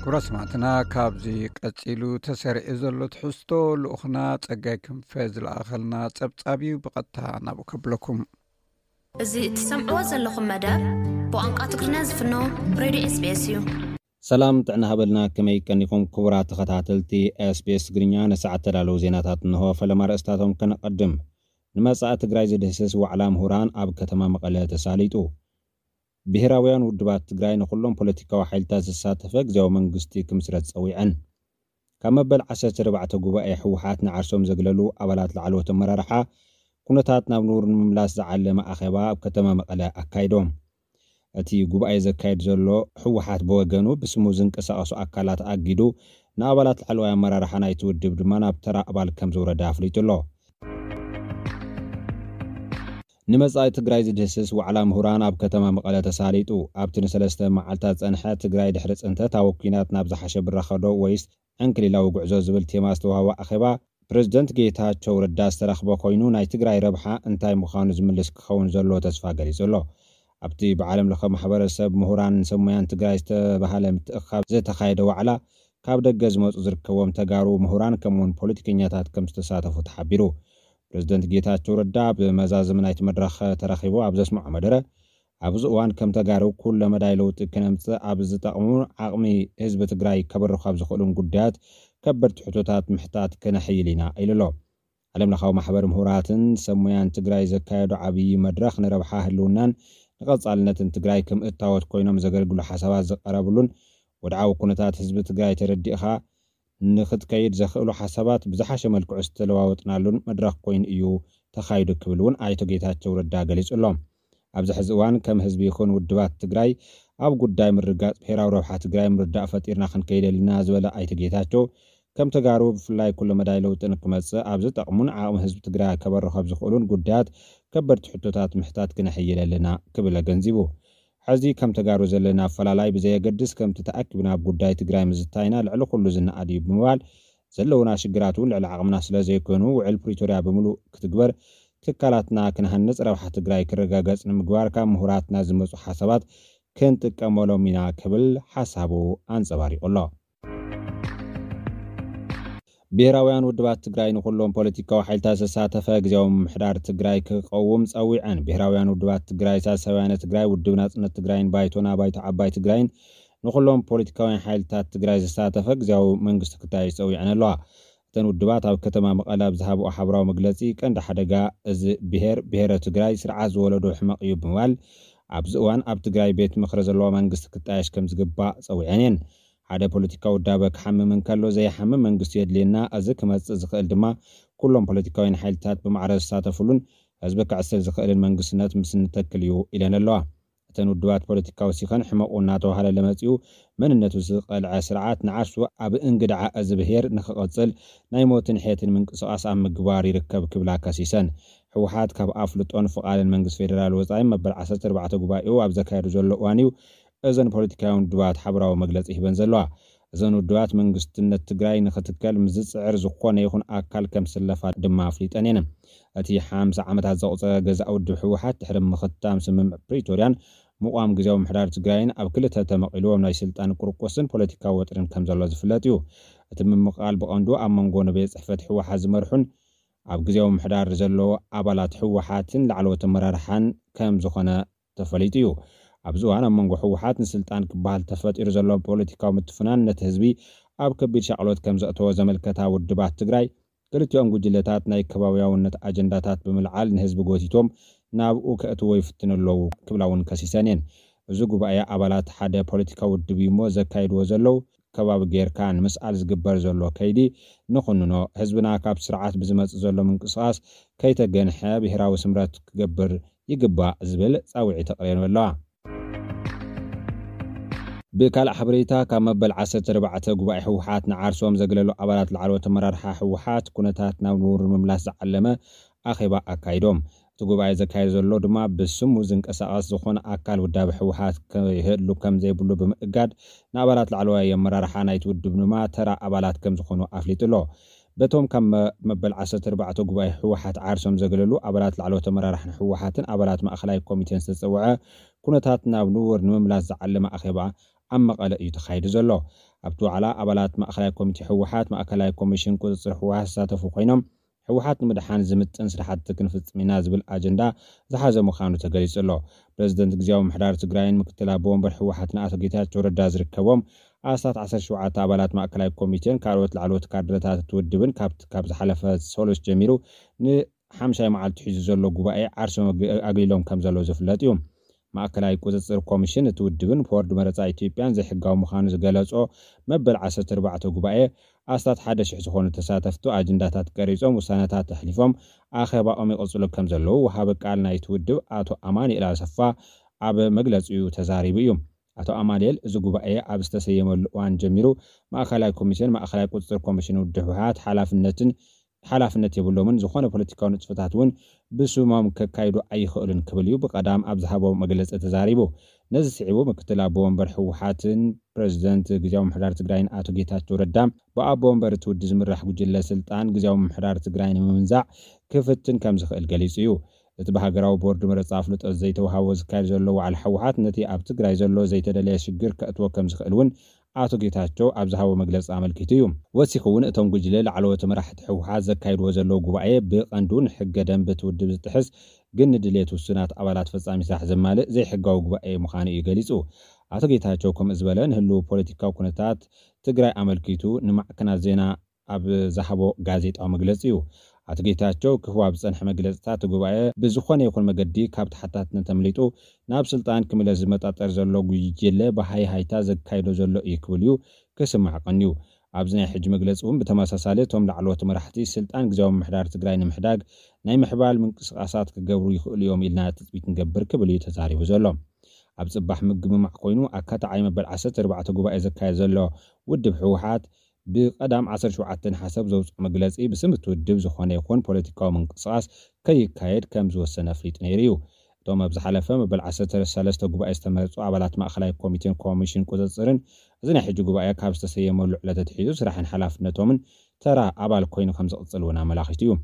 ክብሮ ሰማዕትና ካብዚ ቀፂሉ ተሰሪዑ ዘሎ ትሕዝቶ ልኡኽና ፀጋይ ክንፈ ዝለኣኸልና ፀብጻብ ብቐጥታ ናብኡ ከብለኩም እዚ እትሰምዕዎ ዘለኹም መደብ ብቋንቋ ትግሪና ዝፍኖ ሬድዮ ስቤስ እዩ ሰላም ጥዕና ሃበልና ከመይ ቀኒኹም ክቡራት ተኸታተልቲ ኤስቤስ ትግርኛ ነሰዓት ተዳለዉ ዜናታት እንሆ ፈለማ ርእስታቶም ከነቐድም ንመጻኢ ትግራይ ዝድህስስ ዋዕላ ምሁራን ኣብ ከተማ መቐለ ተሳሊጡ ብሄራውያን ውድባት ትግራይ ንኹሎም ፖለቲካዊ ሓይልታት ዝሳተፈ ግዜያዊ መንግስቲ ክምስረት ጸዊዐን ካብ መበል 14 ጉባኤ ሕወሓት ንዓርሶም ዘግለሉ ኣባላት ላዕለዎት ኣመራርሓ ኩነታት ናብ ንቡር ንምምላስ ዝዓለመ ኣኼባ ኣብ ከተማ መቐለ ኣካይዶም እቲ ጉባኤ ዘካየድ ዘሎ ሕወሓት ብወገኑ ብስሙ ዝንቀሳቐሱ ኣካላት ኣጊዱ ንኣባላት ላዕለዋይ ኣመራርሓ ናይቲ ውድብ ድማ ናብ ተራ ኣባል ከም ዝውረዳ ኣፍሊጡ ኣሎ ንመጻኢ ትግራይ ዝድህስስ ዋዕላ ምሁራን ኣብ ከተማ መቐለ ተሳሊጡ ኣብቲ ንሰለስተ መዓልትታት ጸንሐ ትግራይ ድሕሪ ጽንተት ኣብ ወኪናት ናብ ዝሓሸ ብራኸዶ ወይስ ዕንክሊላዊ ጉዕዞ ዝብል ቴማ ዝተዋህቦ ኣኼባ ፕረዚደንት ጌታቸው ረዳ ዝተረኽቦ ኮይኑ ናይ ትግራይ ረብሓ እንታይ ምዃኑ ዝምልስ ክኸውን ዘለዎ ተስፋ ገሊጹ ኣሎ ኣብቲ ብዓለም ለኸ ማሕበረሰብ ምሁራን ሰሙያን ትግራይ ዝተባሃለ ምትእኻብ ዘተኻየደ ዋዕላ ካብ ደገ ዝመፁ ዝርከቦም ተጋሩ ምሁራን ከምኡውን ፖለቲከኛታት ከም ዝተሳተፉ ተሓቢሩ ፕረዚደንት ጌታቸው ረዳ ብመዛዝም ናይቲ መድረኽ ተረኺቡ ኣብ ዘስምዖ መደረ ኣብዚ እዋን ከም ተጋሩ ኩለ መዳይ ለውጢ ክነምፅእ ኣብ ዝጠቕሙ ዓቕሚ ህዝቢ ትግራይ ከበርኩ ኣብ ዝኽእሉን ጉዳያት ከበድቲ ሕቶታት ምሕታት ክነሕይል ኢና ኢሉ ኣሎ ዓለም ለኻዊ ማሕበር ምሁራትን ሰሙያን ትግራይ ዘካየዱ ዓብዪ መድረኽ ንረብሓ ህልውናን ንቐጻልነትን ትግራይ ከም እታወት ኮይኖም ዘገልግሉ ሓሳባት ዝቐረብሉን ወድዓዊ ኩነታት ህዝቢ ትግራይ ተረዲእኻ ንክትከይድ ዘኽእሉ ሓሳባት ብዝሓሸ መልክዑ ዝተለዋወጥናሉን መድረኽ ኮይኑ እዩ ተኻይዱ ክብል እውን ኣይቶ ጌታቸው ረዳ ገሊጹ ኣሎም ኣብዚ ሕዚ እዋን ከም ህዝቢ ይኹን ውድባት ትግራይ ኣብ ጉዳይ ምርጋፅ ብሄራዊ ረብሓ ትግራይ ምርዳእ ፈጢርና ክንከይደ የልና ዝበለ ኣይቶ ጌታቸው ከም ተጋሩ ብፍላይ ኩሉ መዳይ ለውጥን ክመፅእ ኣብ ዝጠቕሙን ዓቕሚ ህዝቢ ትግራይ ከበርኸብ ዝኽእሉን ጉዳያት ከበድቲ ሕቶታት ምሕታት ክነሕይል ኣለና ክብል ኣገንዚቡ ሕዚ ከም ተጋሩ ዘለና ኣፈላላይ ብዘየገድስ ከምቲ ተኣኪብና ኣብ ጉዳይ ትግራይ ምዝታይና ልዕሊ ኩሉ ዝነኣድ እዩ ብምባል ዘለውና ሽግራት እውን ልዕሊ ዓቕምና ስለ ዘይኮኑ ውዕል ፕሪቶርያ ብምሉእ ክትግበር ትካላትና ክንሃንፅ ረብሓ ትግራይ ክረጋገፅ ንምግባር ካብ ምሁራትና ዝመፁ ሓሳባት ክንጥቀመሎም ኢና ክብል ሓሳቡ ኣንጸባሪቑ ኣሎ ብሔራውያን ውድባት ትግራይ ንኩሎም ፖለቲካዊ ሓይልታት ዘሳተፈ ግዜዊ ምምሕዳር ትግራይ ክቐውም ፀዊዐን ብሔራውያን ውድባት ትግራይ ሳልሳውያነ ትግራይ ውድብ ናፅነት ትግራይን ባይቶና ባይቶ ዓባይ ትግራይን ንኩሎም ፖለቲካውያን ሓይልታት ትግራይ ዘሳተፈ ግዜያዊ መንግስቲ ክታዩ ፀዊዐን ኣለዋ እተን ውድባት ኣብ ከተማ መቐለ ኣብ ዝሃብኦ ሓበራዊ መግለፂ ቀንዲ ሓደጋ እዚ ብሄር ብሄረ ትግራይ ስርዓት ዝወለዶ ሕመቕ እዩ ብምባል ኣብዚ እዋን ኣብ ትግራይ ቤት ምክሪ ዘለዎ መንግስቲ ክጣየሽ ከም ዝግባእ ፀዊዐን እየን ሓደ ፖለቲካዊ ዳበ ክሓምም እንከሎ ዘይሓምም መንግስቲ የድልየና እዚ ክመፅእ ዝኽእል ድማ ኩሎም ፖለቲካውያን ሓይልታት ብማዕረ ዝሳተፍሉን ህዝቢ ክዕስብ ዝኽእልን መንግስትነት ምስ ንተክል እዩ ኢለን ኣለዋ እተን ውድባት ፖለቲካዊ ሲኸን ሕመቑ እናተባሃለ ለመጺኡ መንነቱ ዝቐልዐ ስርዓት ንዓርሱ ኣብ እንግድዓ እዚ ብሄር ንኽቐጽል ናይ ሞትን ሕየትን ምንቅስቓስ ኣብ ምግባር ይርከብ ክብላ ከሲሰን ሕወሓት ካብ ኣፍልጦን ፍቓድን መንግስቲ ፌደራል ወፃኢ መበል 14 ጉባኤኡ ኣብ ዘካየዱ ዘሎ እዋን እዩ እዘን ፖለቲካውን ውድባት ሓበራዊ መግለፂ ሂበን ዘለዋ እዘን ውድባት መንግስትነት ትግራይ ንኽትከል ምስፅዕር ዝኾነ ይኹን ኣካል ከም ስለፋ ድማ ኣፍሊጠን እየን እቲ 50 ዓመታት ዘቑፀረ ገዛ ውድብ ህወሓት ድሕሪ ምኽታም ስምምዕ ፕሪቶርያን ምቋም ግዜዊ ምሕዳር ትግራይን ኣብ ክልተ ተመቒልዎም ናይ ስልጣን ቁርቁስን ፖለቲካዊ ወጥርን ከም ዘሎ ዝፍለጥ እዩ እቲ ምምቓል ብቐንዱ ኣብ መንጎ ንቤት ፅሕፈት ህወሓት ዝመርሑን ኣብ ግዜዊ ምሕዳር ዘለዎ ኣባላት ህወሓትን ላዕለዎት ኣመራርሓን ከም ዝኾነ ተፈሊጡ እዩ ኣብ ዝዋን ኣብ መንጎ ሕወሓት ንስልጣን ክበሃል ተፈጢሩ ዘሎ ፖለቲካዊ ምትፍናን ነቲ ህዝቢ ኣብ ከቢድ ሻዕሎት ከም ዘእተዎ ዘመልከታ ውድባት ትግራይ ክልቲኦም ጉጅለታት ናይ ከባብያውነት ኣጀንዳታት ብምልዓል ንህዝቢ ጎቲቶም ናብኡ ከእትዎ ይፍትን ኣለዉ ክብላ እውን ከሲሰን እየን እዚ ጉባኤ ኣባላት ሓደ ፖለቲካዊ ውድብ እዩሞ ዘካይድዎ ዘለው ከባቢ ጌርካ ንምስኣል ዝግበር ዘሎ ከይዲ ንኽንኖ ህዝብና ካብ ስርዓት ብዝመፅእ ዘሎ ምንቅስቃስ ከይተገንሐ ብሄራዊ ስምረት ክገብር ይግባእ ዝብል ፀውዒ ተቕሬኑ ኣለዋ ብካልእ ሓበሬታ ካብ መበል 14 ጉባኤ ህወሓት ንዓርሶም ዘግለሉ ኣባላት ላዕለዎት ኣመራርሓ ህወሓት ኩነታት ናብ ንውር ንምምላስ ዝዓለመ ኣኼባ ኣካይዶም እቲ ጉባኤ ዘካየድ ዘሎ ድማ ብስሙ ዝንቀሳቐስ ዝኾነ ኣካል ውዳብ ሕወሓት ይህሉ ከም ዘይብሉ ብምእጋድ ንኣባላት ላዕለዋይ ኣመራርሓ ናይቲ ውድብ ድማ ተራ ኣባላት ከም ዝኾኑ ኣፍሊጡ ኣሎ በቶም ካብ መበል 14 ጉባኤ ሕወሓት ዓርሶም ዘገለሉ ኣባላት ላዕለዎት ኣመራርሓን ሕወሓትን ኣባላት ማእኸላይ ኮሚቴን ዝተፀውዐ ኩነታት ናብ ንውር ንምምላስ ዝዓለመ ኣኼባ ኣብ መቐለ እዩ ተኻይዱ ዘሎ ኣብቲ ዋዕላ ኣባላት ማእከላይ ኮሚቴ ሕወሓት ማእከላይ ኮሚሽን ቁፅፅር ሕወሓት ዝሳተፉ ኮይኖም ሕወሓት ንምድሓን ዝምጥን ስራሕቲ ክንፍፅም ኢና ዝብል ኣጀንዳ ዝሓዘ ምዃኑ ተገሊጹ ኣሎ ፕረዚደንት ግዜዊ ምሕዳር ትግራይን ምክትል ኣቦወንበር ሕወሓት ንኣቶ ጌታቸው ረዳ ዝርከቦም ኣስታት 17 ኣባላት ማእከላይ ኮሚቴን ካልኦት ላዕሎት ካድረታት እትውድብን ካብ ዝሓለፈ ሰሎስ ጀሚሩ ንሓምሻይ መዓልቲ ሒዙ ዘሎ ጉባኤ ዓርሶም ኣግሊሎም ከም ዘሎ ዝፍለጥ እዩ ማእከላይ ቁፅፅር ኮሚሽን እቲ ውድብን ቦርድ መረፃ ኢትዮጵያን ዘይሕጋዊ ምዃኑ ዝገለጾ መበል 14 ጉባኤ ኣስታት ሓደ ሽሕ ዝኾኑ ተሳተፍቱ ኣጀንዳታት ቀሪፆም ውሳነታት ተሕሊፎም ኣኼባኦም ይቕፅሉ ከም ዘለዉ ውሃቢ ቃል ናይቲ ውድብ ኣቶ ኣማኒኤል ኣሰፋ ኣብ መግለፂኡ ተዛሪቡ እዩ ኣቶ ኣማንኤል እዚ ጉባኤ ኣብ ዝተሰየመሉ እዋን ጀሚሩ ማእከላይ ኮሚሽን ማእኸላይ ቁፅፅር ኮሚሽን ውድብ ህወሓት ሓላፍነትን ሓላፍነት የብሎምን ዝኾነ ፖለቲካዊ ንጥፈታት እውን ብስሞም ከካይዱ ኣይኽእሉን ክብል እዩ ብቐዳም ኣብ ዝሃቦ መግለፂ ተዛሪቡ ነዚ ስዒቡ ምክትል ኣቦ ወንበር ህወሓትን ፕረዚደንት ግዜዊ ምሕዳር ትግራይን ኣቶ ጌታቸው ረዳ ብኣቦ ወንበር እቲ ውዲ ዝምራሕ ጉጅለ ስልጣን ግዜዊ ምሕዳር ትግራይ ንምምንዛዕ ክፍትን ከም ዝኽእል ገሊጹ እዩ እቲ ብሃገራዊ ቦርድ መረፃ ኣፍልጦ ዘይተዋሃቦ ዝካየድ ዘሎ ዋዕል ሕወሓት ነቲ ኣብ ትግራይ ዘሎ ዘይተደለየ ሽግር ከእትዎ ከም ዝኽእል እውን ኣቶ ጌታቸው ኣብ ዝሃቦ መግለፂ ኣመልኪቱ እዩ ወሲኹ እውን እቶም ጉጅለ ላዕለወት መራሕቲ ሕወሓት ዘካይድዎ ዘለዉ ጉባኤ ብቐንዱ ንሕገ ደንብ ትውድብ ዝጥሕስ ግን ንድሌት ውሱናት ኣባላት ፈፃሚ ስራሕ ዘማልእ ዘይሕጋዊ ጉባኤ ምዃኑ እዩ ገሊፁ ኣቶ ጌታቸው ከምኡ ዝበለ ንህልው ፖለቲካዊ ኩነታት ትግራይ ኣመልኪቱ ንማዕክናት ዜና ኣብ ዝሃቦ ጋዜጣዊ መግለፂ እዩ ኣቶ ጌታቸው ክህቡ ኣብ ዝፀንሐ መግለፅታት ጉባኤ ብዝኾነ ይኹን መገዲ ካብ ተሓታትነት ተምሊጡ ናብ ስልጣን ክምለስ ዝመጣጠር ዘሎ ጉጅለ ብሃይ ሃይታ ዘካይዶ ዘሎ እዩ ክብል እዩ ክስማዕ ቀንዩ ኣብዚ ናይ ሕጂ መግለፂ እውን ብተመሳሳለ እቶም ላዕለዎት መራሕቲ ስልጣን ግዜዊ ምምሕዳር ትግራይ ንምሕዳግ ናይ ምሕባል ምንቅስቃሳት ክገብሩ ይኽእሉ እዮም ኢልና ትፅቢት ንገብር ክብል እዩ ተዛሪቡ ዘሎ ኣብ ፅባሕ ምግምማዕ ኮይኑ ኣካታዓይ መበል 14 ጉባኤ ዘካየድ ዘሎ ውድብ ሕወሓት بقدام عصر شو عتن حسب زوج مجلس إيه بسم تودب زخانة يكون بوليتيكا من قصاص كي كايد كم زوج سنة فليت نيريو توم بزحلة فهم بالعصر ترى سالس تجوب أي استمر ما خلاي كوميتين كوميشن كوزرن زين حج جوب أي كابس تسيء مول لا تتحيز راح نحلف نتومن ترى عبال كوين خمسة أصل ونعمل أخشيو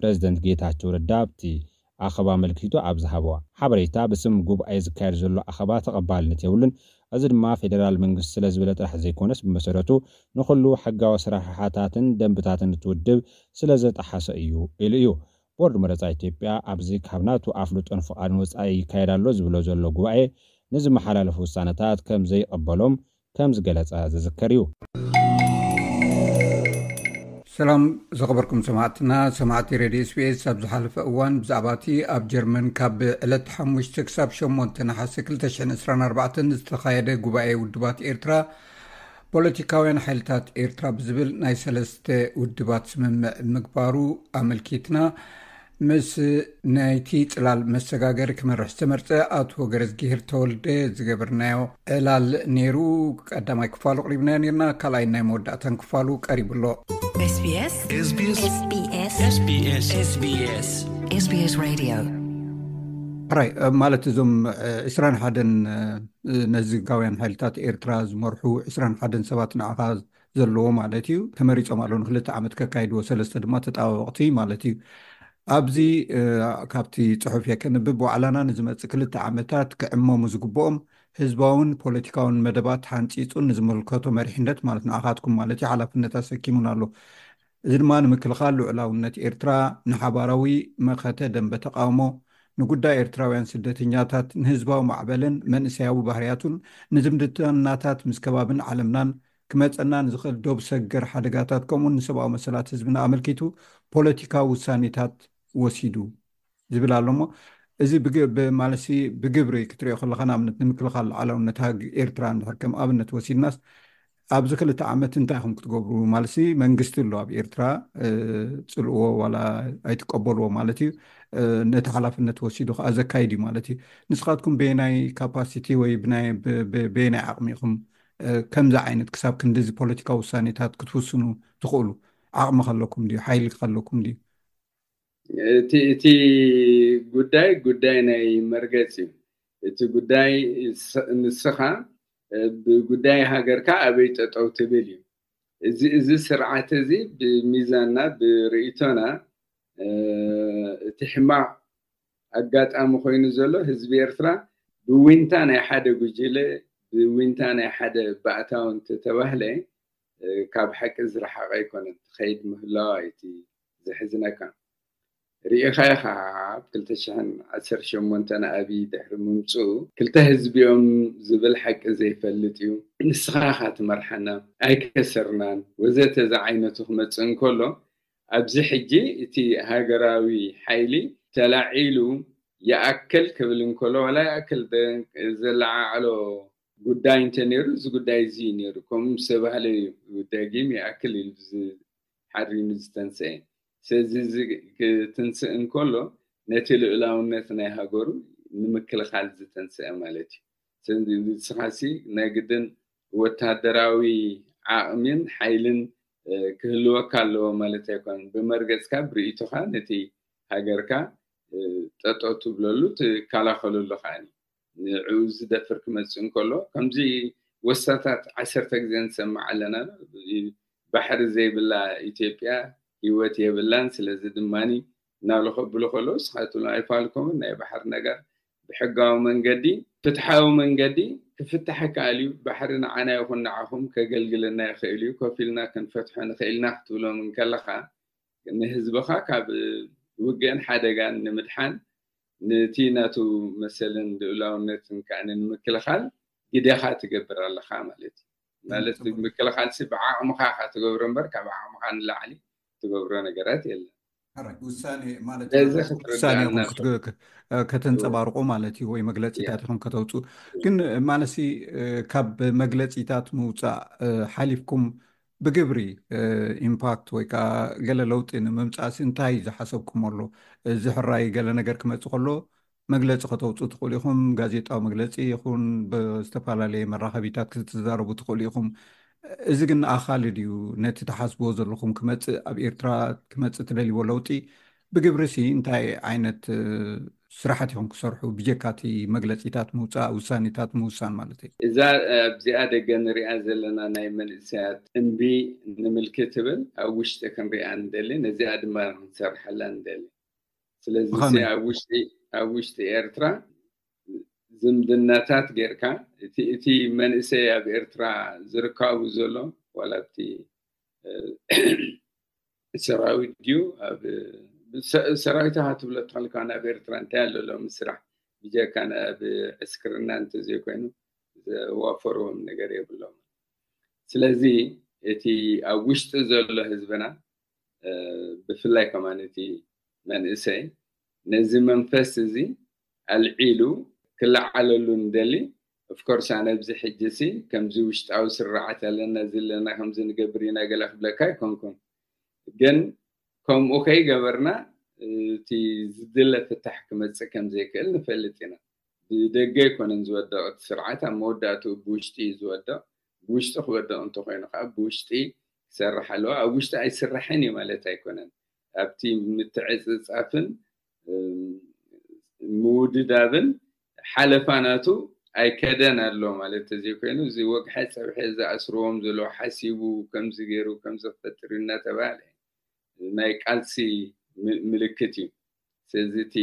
بريزيدنت جيت هتشور الدابتي أخبار ملكيتو أبزهابوا حبريتا بسم جوب أي زكير زلو أخبار تقبل نتيولن እዚ ድማ ፌደራል መንግስቲ ስለ ዝበለ ጥራሕ ዘይኮነስ ብመሰረቱ ንኩሉ ሕጋዊ ስራሕሓታትን ደንብታትን እትውድብ ስለ ዘጠሓሰ እዩ ኢሉ እዩ ቦርድ መረፃ ኢትዮጵያ ኣብዚ ካብ ናቱ ኣፍልጦን ፍቓድ ወፃኢ ይካየድ ኣሎ ዝብሎ ዘሎ ጉባኤ ንዝመሓላለፉ ውሳነታት ከም ዘይቐበሎም ከም ዝገለፀ ዝዝከር እዩ ሰላም ዝኸበርኩም ሰማዕትና ሰማዕቲ ሬድዮ ስፔስ ኣብ ዝሓለፈ እዋን ብዛዕባ እቲ ኣብ ጀርመን ካብ ዕለት 5 ክሳብ 8 ናሓሲ 224 ዝተኻየደ ጉባኤ ውድባት ኤርትራ ፖለቲካውያን ሓይልታት ኤርትራ ብዝብል ናይ ሰለስተ ውድባት ስምምዕ ምግባሩ ኣመልኪትና ምስ ናይቲ ፅላል መሰጋገሪ ክመርሕ ዝተመርፀ ኣቶ ገረዝጊሄር ተወልደ ዝገበርናዮ ዕላል ነይሩ ቀዳማይ ክፋሉ ቅሪብናዮ ነርና ካልኣይ ናይ መወዳእተን ክፋሉ ቀሪቡ ኣሎ ራይ ማለት እዞም 2 21 ነዚ ጋውያን ሓይልታት ኤርትራ ዝመርሑ 2 21 ሰባት ንዓኻ ዘለዎ ማለት እዩ ተመሪፆም ኣሎ ንክልተ ዓመት ከካይድዎ ሰለስተ ድማ ተጣባበቕቲ ማለት እዩ ኣብዚ ካብቲ ፅሑፍ እየ ከንብብ ዋዕላና ንዝመፅእ ክልተ ዓመታት ክዕመሙ ዝግብኦም ህዝባውን ፖለቲካውን መደባት ሓንፂፁ ንዝመልከቶ መሪሕነት ማለት ንኣኻትኩም ማለት እዩ ሓላፍነት ኣሰኪሙን ኣሎ እዚ ድማ ንምክልኻል ልዕላውነት ኤርትራ ንሓባራዊ መኸተ ደንበ ተቃውሞ ንጉዳይ ኤርትራውያን ስደተኛታት ንህዝባዊ ማዕበልን መንእሰያዊ ባህርያቱን ንዝምድናታት ምስ ከባብን ዓለምናን ክመፀና ንዝኽእል ዶብ ሰገር ሓደጋታት ከምኡ ንሰብኣዊ መሰላት ህዝብና ኣመልኪቱ ፖለቲካዊ ውሳኔታት ወሲዱ ዝብል ኣሎ እሞ እዚ ማለሲ ብግብሪ ክትሪኦ ከለካን ኣብነት ንምክልኻል ላዓለው ነታ ኤርትራ ሕከም ኣብነት ወሲድናስ ኣብዚ ክልተ ዓመት እንታይ ኩም ክትገብሩ ማለሲ መንግስቲ ኣሎ ኣብ ኤርትራ ፅልእዎ ዋላ ኣይትቀበልዎ ማለት እዩ ነቲ ሓላፍነት ወሲዱ ከዓ ዘካይድ እዩ ማለት እዩ ንስኻትኩም ቤናይ ካፓስቲ ወይ ቤናይ ዓቕሚኢኹም ከምዚ ዓይነት ክሳብ ክንዲዚ ፖለቲካ ውሳኔታት ክትውስኑ ዝኽእሉ ዓቕሚ ከለኩም ዩ ሓይሊ ከለኩም ድዩ እቲ ጉዳይ ጉዳይ ናይ መርገፅ እዩ እቲ ጉዳይ ንስኻ ብጉዳይ ሃገርካ ኣበይ ጠጠው ትብል እዩ እዚ እዚ ስርዓት እዚ ብሚዛንና ብርእቶና እቲ ሕማቅ ኣጋጣሚ ኮይኑ ዘሎ ህዝቢ ኤርትራ ብውንታ ናይ ሓደ ጉጅለ ብውንታ ናይ ሓደ ባእታውን ተተባህለ ካብ ሓቂ ዝረሓቀ ኣይኮነን ትኸይድ ምህላዋ እቲ ዘሕዝነካ ርኢኻዮ ከዓ ኣብ 210 ሸሞንተ ንኣብይ ድሕሪ ምምፅኡ ክልተ ህዝቢኦም ዝብል ሓቂ ዘይፈልጥ እዩ ንስኻ ኻ ትመርሐና ኣይከሰርናን ወዘተ ዛ ዓይነቱ ክመፅእ እንከሎ ኣብዚ ሕጂ እቲ ሃገራዊ ሓይሊ ተላዒሉ ይኣክል ክብል እንከሎ ዋላ ይኣክል ዘለዓዕሎ ጉዳይ እንተ ነይሩ እዚ ጉዳይ እዚ ነይሩ ከምኡ ዝተባህለ እዩ ደጊም ይኣክል ኢሉ ሓሪሙ ዝተንስአ ስለዚ እዚ ክትንስእ እንከሎ ነቲ ልዑላውነት ናይ ሃገሩ ንምክልኻል ዝተንስአ ማለት እዩ ስለዚ ንስኻሲ ናይ ግድን ወታደራዊ ዓቕሚን ሓይልን ክህልወካ ኣለዎ ማለት ኣይኮነን ብመርገፅካ ብርኢቱካ ነቲ ሃገርካ ጠጠው ትብለሉ ትከላኸለሉ ከዓኒ ንዕኡ ዝደፍር ክመፅእ እንከሎ ከምዚ ወሳታት ዓሰርተ ግዜ ንሰማዕ ኣለና ባሕሪ ዘይብላ ኢትዮጵያ هیوت یه بلن سلز دمانی نه لخو بلخلوس حتی نه ایفال کمی نه بحر نگر بحقاو من قدي فتحاو من قدي كفتح كاليو بحرنا عنا يخون نعهم كقلقلنا يخيليو كفيلنا كان فتحنا خيلنا حتولو من كلخا نهزبخا كاب وقين حدقان نمدحان نتيناتو مثلا دولاو نتن كان نمكلخال قديخا تقبر الله خامالت مالت مكلخال سبعا عمخا خا تقبر مبر كابعا عمخا نلعلي ትገብሮ ነገራት የለን ማለት ከተንፀባርቆ ማለት እዩ ወይ መግለፂታትኹም ከተውፁ ግን ማለሲ ካብ መግለፂታት ምውፃእ ሓሊፍኩም ብግብሪ ኢምፓክት ወይ ከዓ ገለ ለውጢ ንምምፃእሲ እንታይ ዝሓሰብኩም ኣሎ ዝሕራይ ገለ ነገር ክመፅ ከሎ መግለፂ ከተውፅኡ ትኽእሉ ኢኹም ጋዜጣዊ መግለፂ ይኹን ብዝተፈላለየ መራኸቢታት ክትዛረቡ ትኽእሉ ኢኹም እዚ ግን ኣኻሊ ድዩ ነቲ ተሓስብዎ ዘለኹም ክመፅእ ኣብ ኤርትራ ክመፅእ ትደልይዎ ለውጢ ብግብሪ ሲ እንታይ ዓይነት ስራሕት ይኹም ክሰርሑ ብጀካቲ መግለፂታት ምውፃእ ውሳኒታት ምውሳን ማለት እዩ እዛ ኣብዚኣ ደገ ንሪኣ ዘለና ናይ መንእሰያት እንቢ ንምልክት እብል ኣብ ውሽጢ ክንሪኣ ንደሊ ነዚኣ ድማ ክንሰርሐላ ንደሊ ስለዚ ኣብ ውሽጢ ኤርትራ ዝምድናታት ጌይርካ እእቲ መንእሰይ ኣብ ኤርትራ ዝርካቡ ዘሎ ዋላቲ ሰራዊት ድዩ ሰራዊትካ ትብሎ እተከልካኣብ ኤርትራ እንታይ ኣዘሎ ምስራሕ ብጀካንብ ዕስክርና እንተዘይ ኮይኑ ዘዋፈርዎም ነገር የብሎም ስለዚ እቲ ኣብ ውሽጢ ዘሎ ህዝብና ብፍላይ ከማእቲ መንእሰይ ነዚ መንፈስ እዚ ኣልዒሉ ክላዓለሉ ንደሊ ኦፍኮርስ ኣነ ብዝሕጅሲ ከምዚ ውሽጣዊ ስርዓት ኣለና ዘለና ከምዚ ንገብር ኢና ገለ ክብለካ ይኮንኩን ግን ከምኡ ከይገበርና እቲ ዝድለ ፍታሕ ክመፅእ ከም ዘይክእል ንፈልጥ ኢና ብደገ ይኮነን ዝወደቕ እቲ ስርዓት ኣብ መወዳእትኡ ብውሽጢ እዩ ዝወደቕ ብውሽጢ ክወደቕ እንተኮይኑ ከዓ ብውሽጢ ክሰርሕ ኣለዎ ኣብ ውሽጢ ኣይስራሕን እዩ ማለት ኣይኮነን ኣብቲ ምትዕፅፃፍን ምውድዳብን ሓለፋናቱ ኣይከደን ኣሎ ማለት እዚ ኮይኑ እዚ ወግ ሓሳብ ሒዝ ዝኣስርዎም ዘሎ ሓሲቡ ከምዚ ገይሩ ከምዚ ክፈጥር እናተባሃለ ናይ ቃልሲ ምልክት እዩ ስለዚ እቲ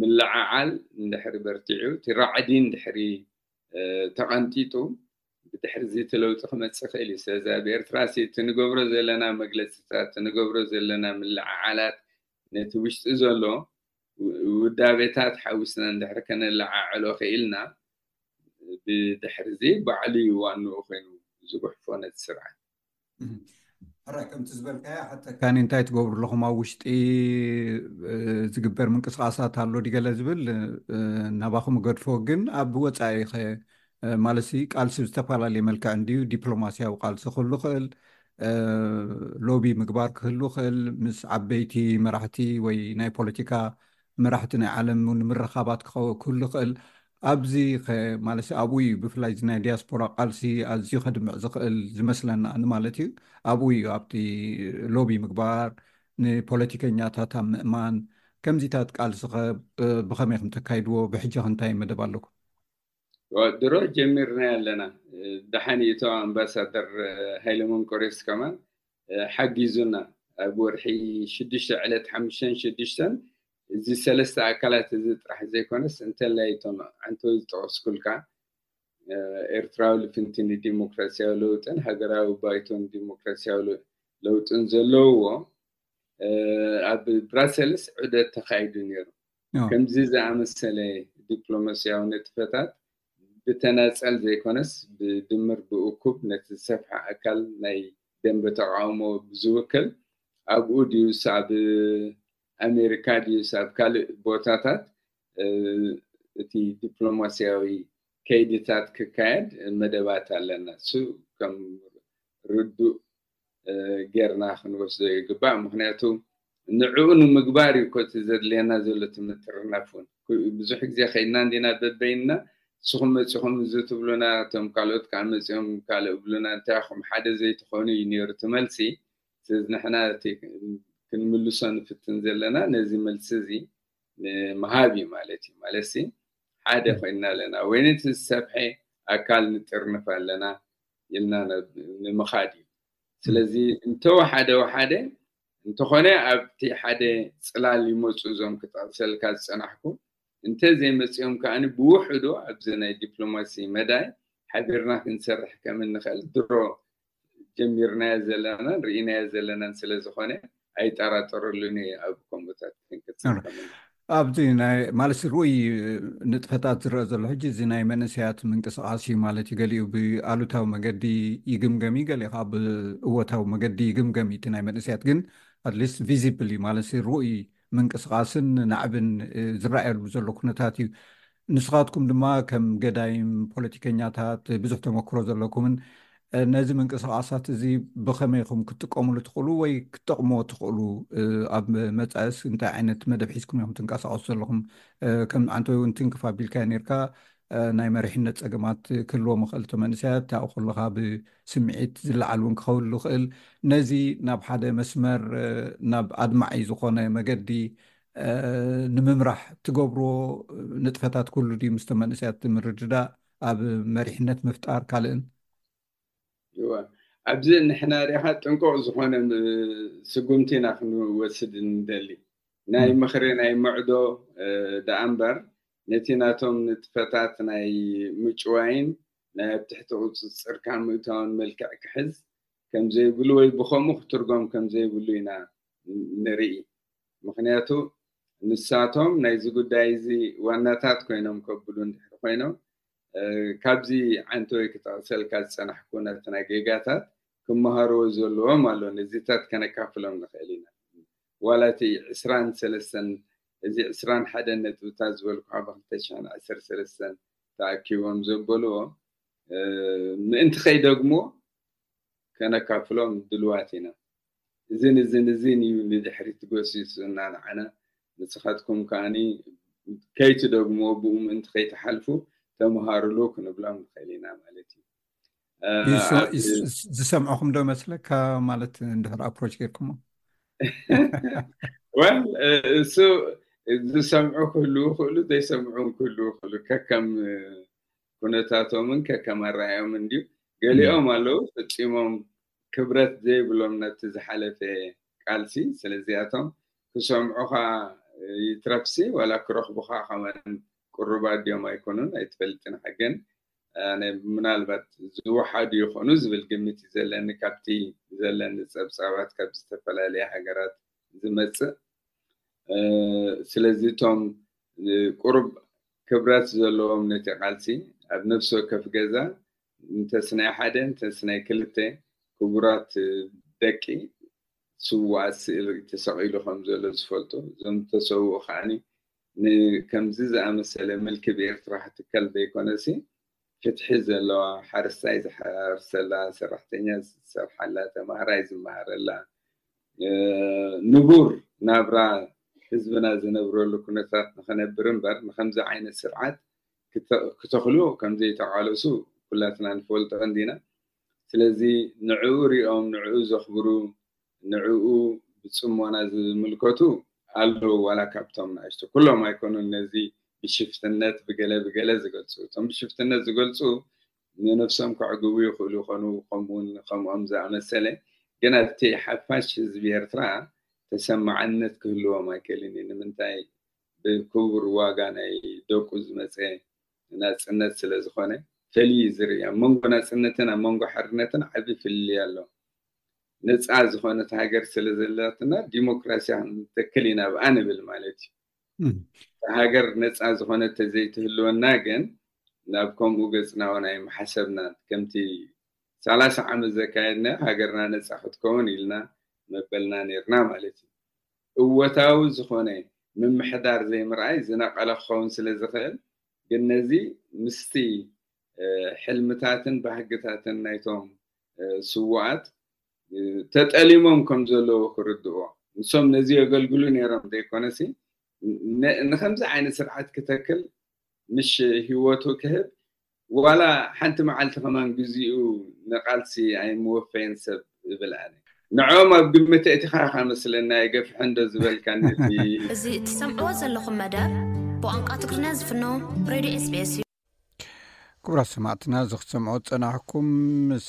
ምልዓዓል እንድሕሪ በርቲዑ እቲ ራዕዲ እንድሕሪ ተቐንጢጡ ብድሕሪ እዚ ተለውጢ ክመፅእ ይኽእል እዩ ስለዚ ኣብ ኤርትራ ሲ እቲ ንገብሮ ዘለና መግለፂታት ንገብሮ ዘለና ምልዓዓላት ነቲ ውሽጢ ዘሎ ودابيتات حاوسنا ندحر كان لعا علو خيلنا بدحر زي بعلي وانو خينو زبح فونة سرعة ሕራይ ከምቲ ዝበልካዮ ሓተ ካኒ እንታይ ትገብሩ ኣለኹም ኣብ ውሽጢ ዝግበር ምንቅስቃሳት ኣሎ ዲገለ ዝብል ናባኹም ገድፎ ግን ኣብ ወፃኢ ኸ ማለት ቃልሲ ዝተፈላለየ መልክዕ እንድዩ ዲፕሎማስያዊ ቃልሲ ክህሉ ክእል ሎቢ ምግባር ክህሉ ክእል ምስ ዓበይቲ መራሕቲ ወይ ናይ ፖለቲካ መራሕቲ ናይ ዓለም እውን ምረኻባት ክኸውን ክህሉ ይኽእል ኣብዚ ማለት ኣብኡ እዩ ብፍላይ ናይ ዲያስፖራ ቃልሲ ኣዝዩ ከድምዕ ዝኽእል ዝመስለና ማለት እዩ ኣብኡ እዩ ኣብቲ ሎቢ ምግባር ንፖለቲከኛታት ኣብ ምእማን ከምዚታት ቃልሲ ኸ ብኸመይ ከምተካይድዎ ብሕጂ ክንታይ መደብ ኣለኩም ድሮ ጀሚርና ኣለና ዳሓንይቶ ኣምባሳደር ሃይለሞን ቆሬስ ከማ ሓጊዙና ኣብ ወርሒ ሽዱሽተ ዕለት ሓሙሽተን ሽዱሽተን እዚ ሰለስተ ኣካላት እዚ ጥራሕ ዘይኮነስ እንተለይቶም ዓንቲ ዝጠቐሱ ኩልካ ኤርትራዊ ልፍንቲኒ ዲሞክራሲያዊ ለውጥን ሃገራዊ ባይቶን ዲሞክራሲያዊ ለውጥን ዘለውዎ ኣብ ብራሰልስ ዑደት ተካይዱ ነይሩ ከምዚ ዝኣመሰለ ዲፕሎማስያዊ ንጥፈታት ብተናፀል ዘይኮነስ ብድምር ብእኩብ ነቲ ዝሰፍሐ ኣካል ናይ ደንበ ተቃውሞ ብዝውክል ኣብኡ ድዩስ ኣብ ኣሜሪካ ድዩ ሳብ ካልእ ቦታታት እቲ ዲፕሎማስያዊ ከይድታት ክካየድ መደባት ኣለና ን ከም ርዱእ ገይርና ክንወስዶ ዩግባእ ምክንያቱ ንዕኡ ንምግባር ይ ኮቲ ዘድልየና ዘሎ ትምትርናፍ ውን ብዙሕ ግዜ ከይድና ንዲና በበይና ንስኹም መፅኹም እዚ ትብሉና ቶም ካልኦት ካዓ መፅኦም ካእ እብሉና እንታይ ኹም ሓደ ዘይትኮኑ እዩ ነሩ ትመልሲ ስዚ ንሕና تنملسون في التنزل لنا نزي ملسزي مهابي مالتي مالسي هذا نعم. فإن لنا وين السبح أكل نترنف لنا يلنا نمخادي سلزي انتو حدا وحدا انتو خونا أبتي حدا سلال يموسوزون كتاب سلكات سنحكم انت زي ما سيوم كان بوحدو ابزنا دبلوماسي مداي حبرنا نسرح كم نخل درو جميرنا زلنا رينا زلنا سلازخونه ኣይጠራጠረሉን እየ ኣብ ከምቦታት ኣብዚ ናይ ማለት ርኡይ ንጥፈታት ዝረአ ዘሎ ሕጂ እዚ ናይ መንእሰያት ምንቅስቃስ እዩ ማለት እዩ ገሊኡ ብኣሉታዊ መገዲ ይግምገም እዩ ገሊኡ ከዓ ብእወታዊ መገዲ ይግምገም እዩ እቲ ናይ መንእሰያት ግን ኣትሊስት ቪዚብል እዩ ማለት ርኡይ ምንቅስቃስን ናዕብን ዝረኣየሉ ዘሎ ኩነታት እዩ ንስኻትኩም ድማ ከም ገዳይም ፖለቲከኛታት ብዙሕ ተመክሮ ዘለኩምን ነዚ ምንቅስቃሳት እዚ ብከመይኹም ክትጥቀምሉ ትኽእሉ ወይ ክትጠቕሞ ትኽእሉ ኣብ መፃእስ እንታይ ዓይነት መደብ ሒዝኩም እዮም ትንቀሳቀሱ ዘለኹም ከም ዓንተ ወይ እውን ትንክፍ ኣቢልካ ነርካ ናይ መሪሕነት ፀገማት ክህልዎ ምኽእል ተመንእስያት ኣብ ከለካ ብስምዒት ዝለዓል እውን ክኸብሉ ዝኽእል ነዚ ናብ ሓደ መስመር ናብ ኣድማዒ ዝኾነ መገዲ ንምምራሕ ትገብርዎ ንጥፈታት ኩሉ ድ ምስ ተመንእስያት ምርድዳ ኣብ መሪሕነት ምፍጣር ካልእን ኣብዚ ንሕናሪኻ ጥንቁቕ ዝኾነ ስጉምቲና ክንወስድ ንደሊ ናይ ምኽሪ ናይ ምዕዶ ደኣ እምበር ነቲ ናቶም ንጥፈታት ናይ ምጭዋይን ናይ ኣብ ትሕቲ ቁፅፅርካ ምእታውን መልክዕ ክሕዝ ከምዘይብሉ ወይ ብከምኡ ክትርጎም ከምዘይብሉ ኢና ንርኢ ምክንያቱ ንሳቶም ናይዚ ጉዳይ እዚ ዋናታት ኮይኖም ከብሉ እንድሕሪ ኮይኖም ካብዚ ዓንቲ ወይ ክተቐሰልካ ዝፀናሕኩን ኣተናጌጋታት ክመሃርዎ ዘለዎም ኣሎን እዚታት ከነካፍሎም ንኽእል ኢና ዋላ እቲ ዕስራን ሰለስተን እዚ ዕስራን ሓደ ነጥብታት ዝበልኩ ኣብ ክልተሽሕን ዓሰርተ ሰለስተን ተኣኪቦም ዘበልዎ ምእንቲ ከይደግሞ ከነካፍሎም ድልዋት ኢና እዝን እዝን እዝን እዩ ንድሕሪት ጎሲሱና ንዓና ንስኻትኩም ከዓኒ ከይትደግሞ ብኡ ምእንቲ ከይተሓልፉ ተምሃርሉ ክንብሎም ንክእል ኢና ማለት እዩ ዝሰምዑኹም ዶ መስለካ ማለት እንድሕር ኣፕሮች ገይርኩሞ ወል እሱ ዝሰምዑ ክህልው ይኽእሉ ዘይሰምዑን ክህልው ይኽእሉ ከከም ኩነታቶምን ከከም ኣረኣዮምን ድዩ ገሊኦም ኣለው ፈፂሞም ክብረት ዘይብሎም ነቲ ዝሓለፈ ቃልሲ ስለዚኣቶም ክሰምዑኻ ይትረፍሲ ዋላ ክረኽቡካ ከመን قربة ديوم يكونون يتبلتن حقن أنا من البت زو حد يخونو زبل قمتي زلن كابتي زلن سبسابات كابستفل علي حقرات زمتس أه سلزيتهم قرب كبرات زلوم نتقالسي أب نفسه كف جزا انت سنة حدا كلتة كبرات دكي سواس تسعيلو خمزة لزفلتو زم تسعو خاني ني كم زيزا أما سلم الكبير راح تكل دي كونسي كت حزة لو حار السايز حار سلا سرح تنيا سرح حالات ما رايز ما رلا اه، نبور نابرا حزبنا زي نبرو اللي كنا نخنا برنبر نخمزة عين السرعات كتخلوه كم زي تعالو كلاتنا نفول تغندينا سلازي نعوري أو نعوز أخبرو نعوو بتسمونا زي ملكوتو ኣሎ ዋላ ካብቶም ንእሽቶ ኩሎም ኣይኮኑ ነዚ ብሽፍትነት ብገለ ብገለ ዝገልፁ እቶም ብሽፍትነት ዝገልፁ ንነፍሶም ክዕጉቡ ይክእሉ ይኮኑ ከምኡውን ከምኦም ዝኣመሰለ ግን ኣብቲ ሓፋሽ ህዝቢ ኤርትራ ተሰማዓነት ክህልዎም ኣይከእልኒ ንምንታይ ብክቡር ዋጋ ናይ ደቁ ዝመፀ ናፅነት ስለዝኮነ ፈልይ ዝርኢ ኣብ መንጎ ናፅነትን ኣብ መንጎ ሕርነትን ዓብ ፍል ኣሎ ነፃ ዝኾነት ሃገር ስለ ዘለትና ዲሞክራስያ ክንተክል ኢናብኣ ንብል ማለት እዩ እ ሃገር ነፃ ዝኮነ ተዘይትህልወና ግን ናብ ከምኡ ገፅና ዊናይ ማሓሰብና ከምቲ ሳላ0 ዓመት ዘካየድና ሃገርና ነፃ ክትከውን ኢልና መበልና ነርና ማለት እዩ እወታዊ ዝኮነ ምምሕዳር ዘይምርኣይ ዝነቐለ ክኸውን ስለዝክእል ግን ነዚ ምስቲ ሕልምታትን ባህግታትን ናይቶም ስዋኣት تتأليمهم كم زلوا خردوا نسوم نزي أقول قلوا يا رب ده كنا سي نخمز عين سرعة كتاكل مش هيوتو كهب ولا حتى مع التفنان جزيء نقال سي يعني موفين سب بالعين نعوم بما تأتي خاخا مثل يقف عنده زبل كان في زي تسمعوا زلوا خمدا بوانقاتك رنازفنو ريدي اس بي اس ኩቡራት ሰማዕትና ዚ ክሰምዖ ፀናሕኩም ምስ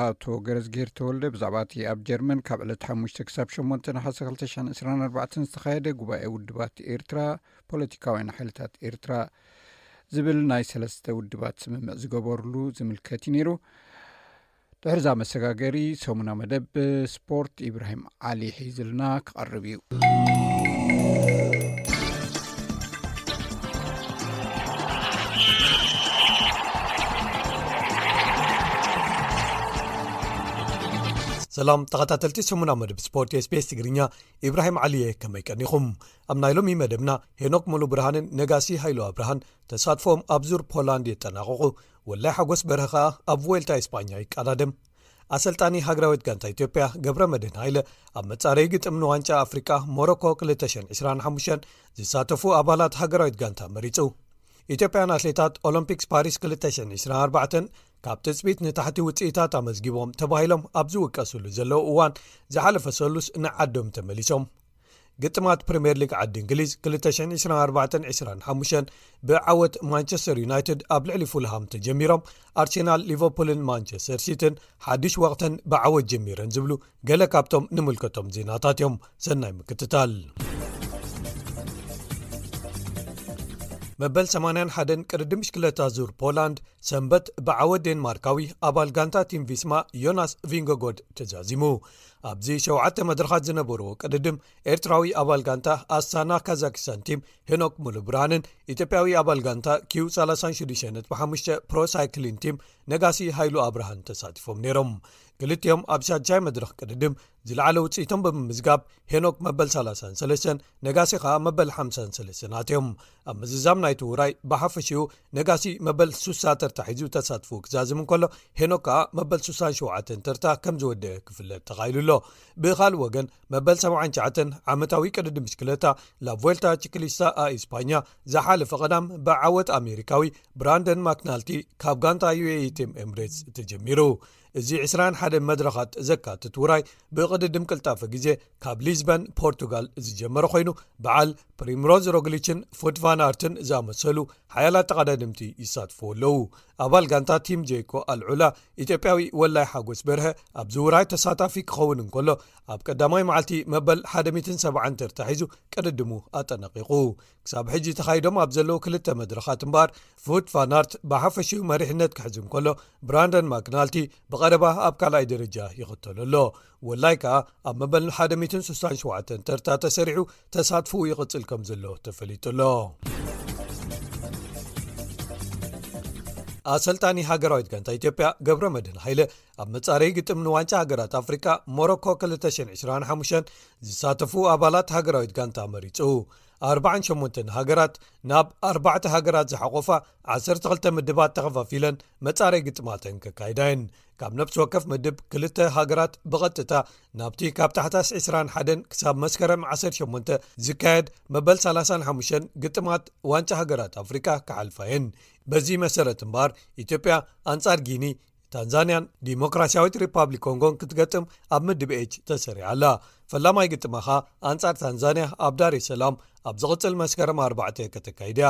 ኣቶ ገረዝገይር እተወልደ ብዛዕባ እቲ ኣብ ጀርመን ካብ ዕለት ሓሙሽ ክሳብ 812024 ዝተካየደ ጉባኤ ውድባት ኤርትራ ፖለቲካውያን ሓይልታት ኤርትራ ዝብል ናይ ሰለስተ ውድባት ስምምዕ ዝገበርሉ ዝምልከት እዩ ነይሩ ድሕርዛ መሰጋገሪ ሰሙና መደብ ስፖርት ኢብራሂም ዓሊ ሒዘልና ክቐርብ እዩ ሰላም ተኸታተልቲ ስሙና መደብ ስፖርት ስቤስ ትግርኛ ኢብራሂም ዓልየ ከመይ ቀኒኹም ኣብ ናይ ሎሚ መደብና ሄኖክ ሙሉ ብርሃንን ነጋሲ ሃይሎ ኣብርሃን ተሳትፎም ኣብ ዙር ፖላንድ የጠናቕቑ ወላይ ሓጎስ በረ ኸኣ ኣብ ወልታ እስፓኛ ይቀዳድም ኣሰልጣኒ ሃገራዊት ጋንታ ኢትዮጵያ ገብረ መድህን ሃይለ ኣብ መጻረዪ ግጥም ንዋንጫ ኣፍሪቃ ሞሮኮ 225 ዝሳተፉ ኣባላት ሃገራዊት ጋንታ መሪጹ ኢትዮጵያን ኣትሌታት ኦሎምፒክስ ፓሪስ 224 ካብ ትፅቢት ንታሕቲ ውፅኢታት ኣመዝጊቦም ተባሂሎም ኣብ ዝውቀሱሉ ዘለዉ እዋን ዝሓለፈ ሰሉስ ንዓዶም ተመሊሶም ግጥማት ፕሪምየር ሊግ ዓዲ እንግሊዝ 224-25 ብዓወት ማንቸስተር ዩናይትድ ኣብ ልዕሊ ፉልሃም ተጀሚሮም ኣርሴናል ሊቨርፑልን ማንቸስተር ሲትን ሓድሽ ወቅተን ብዓወት ጀሚረን ዝብሉ ገለ ካብቶም ንምልከቶም ዜናታት እዮም ሰናይ ምክትታል መበል 81 ቅድዲ ምሽክለታ ዙር ፖላንድ ሰንበት ብዓወት ዴንማርካዊ ኣባል ጋንታ ቲም ቪስማ ዮናስ ቪንጎጎድ ተዛዚሙ ኣብዚ 7 መድረኻት ዝነበርዎ ቅድድም ኤርትራዊ ኣባል ጋንታ ኣስታና ካዛኪስታን ቲም ሄኖክ ሙሉብርሃንን ኢትዮጵያዊ ኣባል ጋንታ ኪዩ 5 ፕሮሳይክሊን ቲም ነጋሲ ሃይሉ ኣብርሃን ተሳቲፎም ነይሮም ክልትኦም ኣብ ሻንቻይ መድረክ ቅድድም ዝለዕለ ውፅኢቶም ብምምዝጋብ ሄኖክ መበል 33 ነጋሲ ከዓ መበል 53ትዮም ኣብ ምዝዛም ናይትውራይ ብሓፈሽኡ ነጋሲ መበል 6 ተርታ ሒዙ ተሳትፉ ክዛዝም ከሎ ሄኖክ ከኣ መበል67 ተርታ ከም ዝወድ ክፍለጥ ተኻይሉ ኣሎ ብኻልእ ወገን መበል 79 ዓመታዊ ቅድድም ሽክለታ ላ ቮልታ ችክሊስታ ኣእስፓኛ ዝሓለፈ ቐዳም ብዓወት ኣሜሪካዊ ብራንደን ማክናልቲ ካብ ጓንታ ዩትም ኤምሬትስ ተጀሚሩ እዚ 21 መድረኻት ዘካትት ውራይ ብቕድድም ቅልጣፈ ግዜ ካብ ሊዝበን ፖርቱጋል ዝጀመረ ኮይኑ በዓል ፕሪምሮዝ ሮግሊችን ፉትቫናርትን ዝኣመሰሉ ሓያላት ተቐዳድምቲ ይሳትፍዎ ኣለዉ ኣባል ጋንታ ቲም ጄኮ ኣልዑላ ኢትዮጵያዊ ወላይ ሓጎስ በርሀ ኣብዚ ውራይ ተሳታፊ ክኸውን እንከሎ ኣብ ቀዳማይ መዓልቲ መበል 170 ተታሒዙ ቅድድሙ ኣጠነቂቑ ክሳብ ሕጂ ተኻይዶም ኣብ ዘለዉ ክልተ መድረኻት እምበር ፉት ፋናርት ብሓፈሽኡ መሪሕነት ክሕዝ እንከሎ ብራንደን ማክናልቲ ብቐረባ ኣብ ካልኣይ ደረጃ ይኽተሉ ኣሎ ወላይ ከኣ ኣብ መበል 167 ተርታ ተሰሪሑ ተሳትፉ ይቕጽል ከም ዘሎ ተፈሊጡሎ ኣሰልጣኒ ሃገራዊት ጋንታ ኢትዮጵያ ገብረ መድህን ሃይለ ኣብ መጻረዪ ግጥም ንዋንጫ ሃገራት ኣፍሪካ ሞሮኮ 225 ዝሳተፉ ኣባላት ሃገራዊት ጋንታ መሪጹ 48 ሃገራት ናብ 4 ሃገራት ዝሓቆፋ 12 ምድባት ተኸፋፊለን መጻረይ ግጥማተን ከካይዳየን ካብ ነብሲ ወከፍ ምድብ ክልተ ሃገራት ብቐጥታ ናብቲ ካብ ታሕታስ 21 ክሳብ መስከረም 18 ዝካየድ መበል 35 ግጥማት ዋንጫ ሃገራት ኣፍሪቃ ክሓልፋየን በዚ መሰረት እምበር ኢትዮጵያ ኣንጻር ጊኒ ታንዛንያን ዲሞክራስያዊት ሪፓብሊክ ኮንጎን ክትገጥም ኣብ ምድብ ኤች ኣላ ፈላማይ ግጥማኻ ኣንጻር ታንዛንያ ኣብ ዳሪ ሰላም ኣብ ዝቕጽል መስከረም 4ባተ ከተካይድያ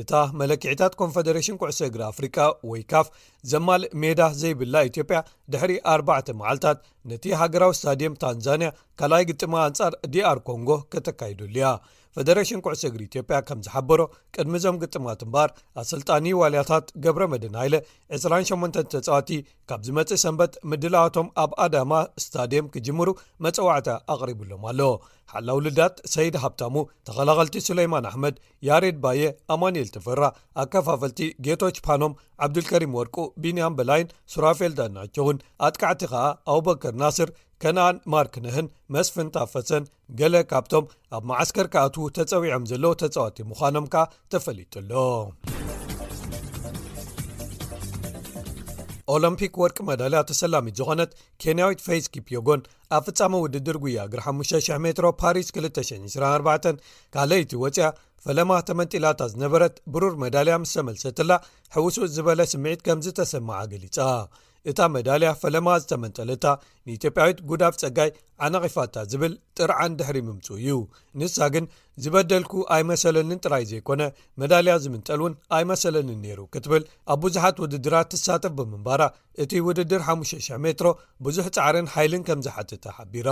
እታ መለክዕታት ኮንፈደሬሽን ኩዕሰ እግሪ ኣፍሪካ ወይ ካፍ ዘማልእ ሜዳ ዘይብላ ኢትዮጵያ ድሕሪ 4ተ መዓልትታት ነቲ ሃገራዊ እስታድየም ታንዛንያ ካልኣይ ግጥማ ኣንጻር ዲኣር ኮንጎ ከተካይዱሉያ ፈደሬሽን ኩዕሶ እግሪ ኢትዮጵያ ከም ዝሓበሮ ቅድሚ ዞም ግጥማት እምበር ኣሰልጣኒ ዋልያታት ገብረ መድን ሃይለ 28 ተጽዋቲ ካብ ዝመጽእ ሰንበት ምድላዋቶም ኣብ ኣዳማ እስታድየም ክጅምሩ መፀዋዕት ኣቕሪብሎም ኣለዎ ሓላውልዳት ሰይድ ሃብታሙ ተኸላኸልቲ ስለይማን ኣሕመድ ያሬድ ባየ ኣማንኤል ትፍራ ኣከፋፈልቲ ጌቶች ፓኖም ዓብዱልከሪም ወርቁ ቢንያም በላይን ሱራፌልዳ ናቸ እውን ኣጥቃዕቲ ኸኣ ኣቡበከር ናስር ከነኣን ማርክንህን መስፍንታፈሰን ገለ ካብቶም ኣብ ማዓስከርካኣትዉ ተፀዊዖም ዘለዉ ተጻዋቲ ምዃኖም ካኣ ተፈሊጡኣሎ ኦሎምፒክ ወርቂ መዳልያ ተሰላሚት ዝኾነት ኬንያዊት ፈይዝ ኪፕዮጎን ኣብ ፍጻሚ ውድድር ጉያ እግር 5,000 ሜትሮ ፓሪስ 224 ካልይቲ ወፂያ ፈለማ ተመንጢላታ ዝነበረት ብሩር መዳልያ ምስ ሰመልሰትላ ሕውሱ ዝበለ ስምዒት ከም ዝተሰማዓ ገሊጻ እታ መዳልያ ፈለማ ዝተመንጠለታ ንኢትዮጵያዊት ጉዳፍ ፀጋይ ኣነቒፋታ ዝብል ጥርዓን ድሕሪ ምምፁ እዩ ንሳ ግን ዝበደልኩ ኣይመሰለንን ጥራይ ዘይኮነ መዳልያ ዝምንጠል እውን ኣይመሰለንን ነይሩ ክትብል ኣብ ብዙሓት ውድድራት ትሳተፍ ብምንባራ እቲ ውድድር 5,00 ሜትሮ ብዙሕ ፃዕርን ሓይልን ከም ዝሓትተ ሓቢራ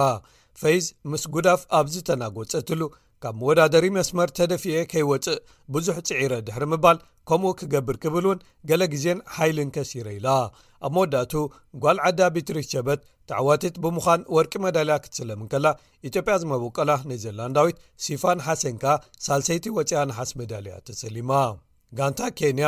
ፈይዝ ምስ ጉዳፍ ኣብዚ ተናጎፀትሉ ካብ መወዳደሪ መስመር ተደፊአ ከይወፅእ ብዙሕ ፅዒረ ድሕሪ ምባል ከምኡ ክገብር ክብል እውን ገለ ግዜን ሓይልን ከሲረ ኢላ ኣብ መወዳቱ ጓል ዓዳ ቢትሪ ሸበት ተዕዋቲት ብምዃን ወርቂ መዳልያ ክትስለምን ከላ ኢትዮጵያ ዝመብቀላ ነዘላንዳዊት ሲፋን ሓሴንካ ሳልሰይቲ ወፅያ ናሓስ መዳልያ ተሰሊማ ጋንታ ኬንያ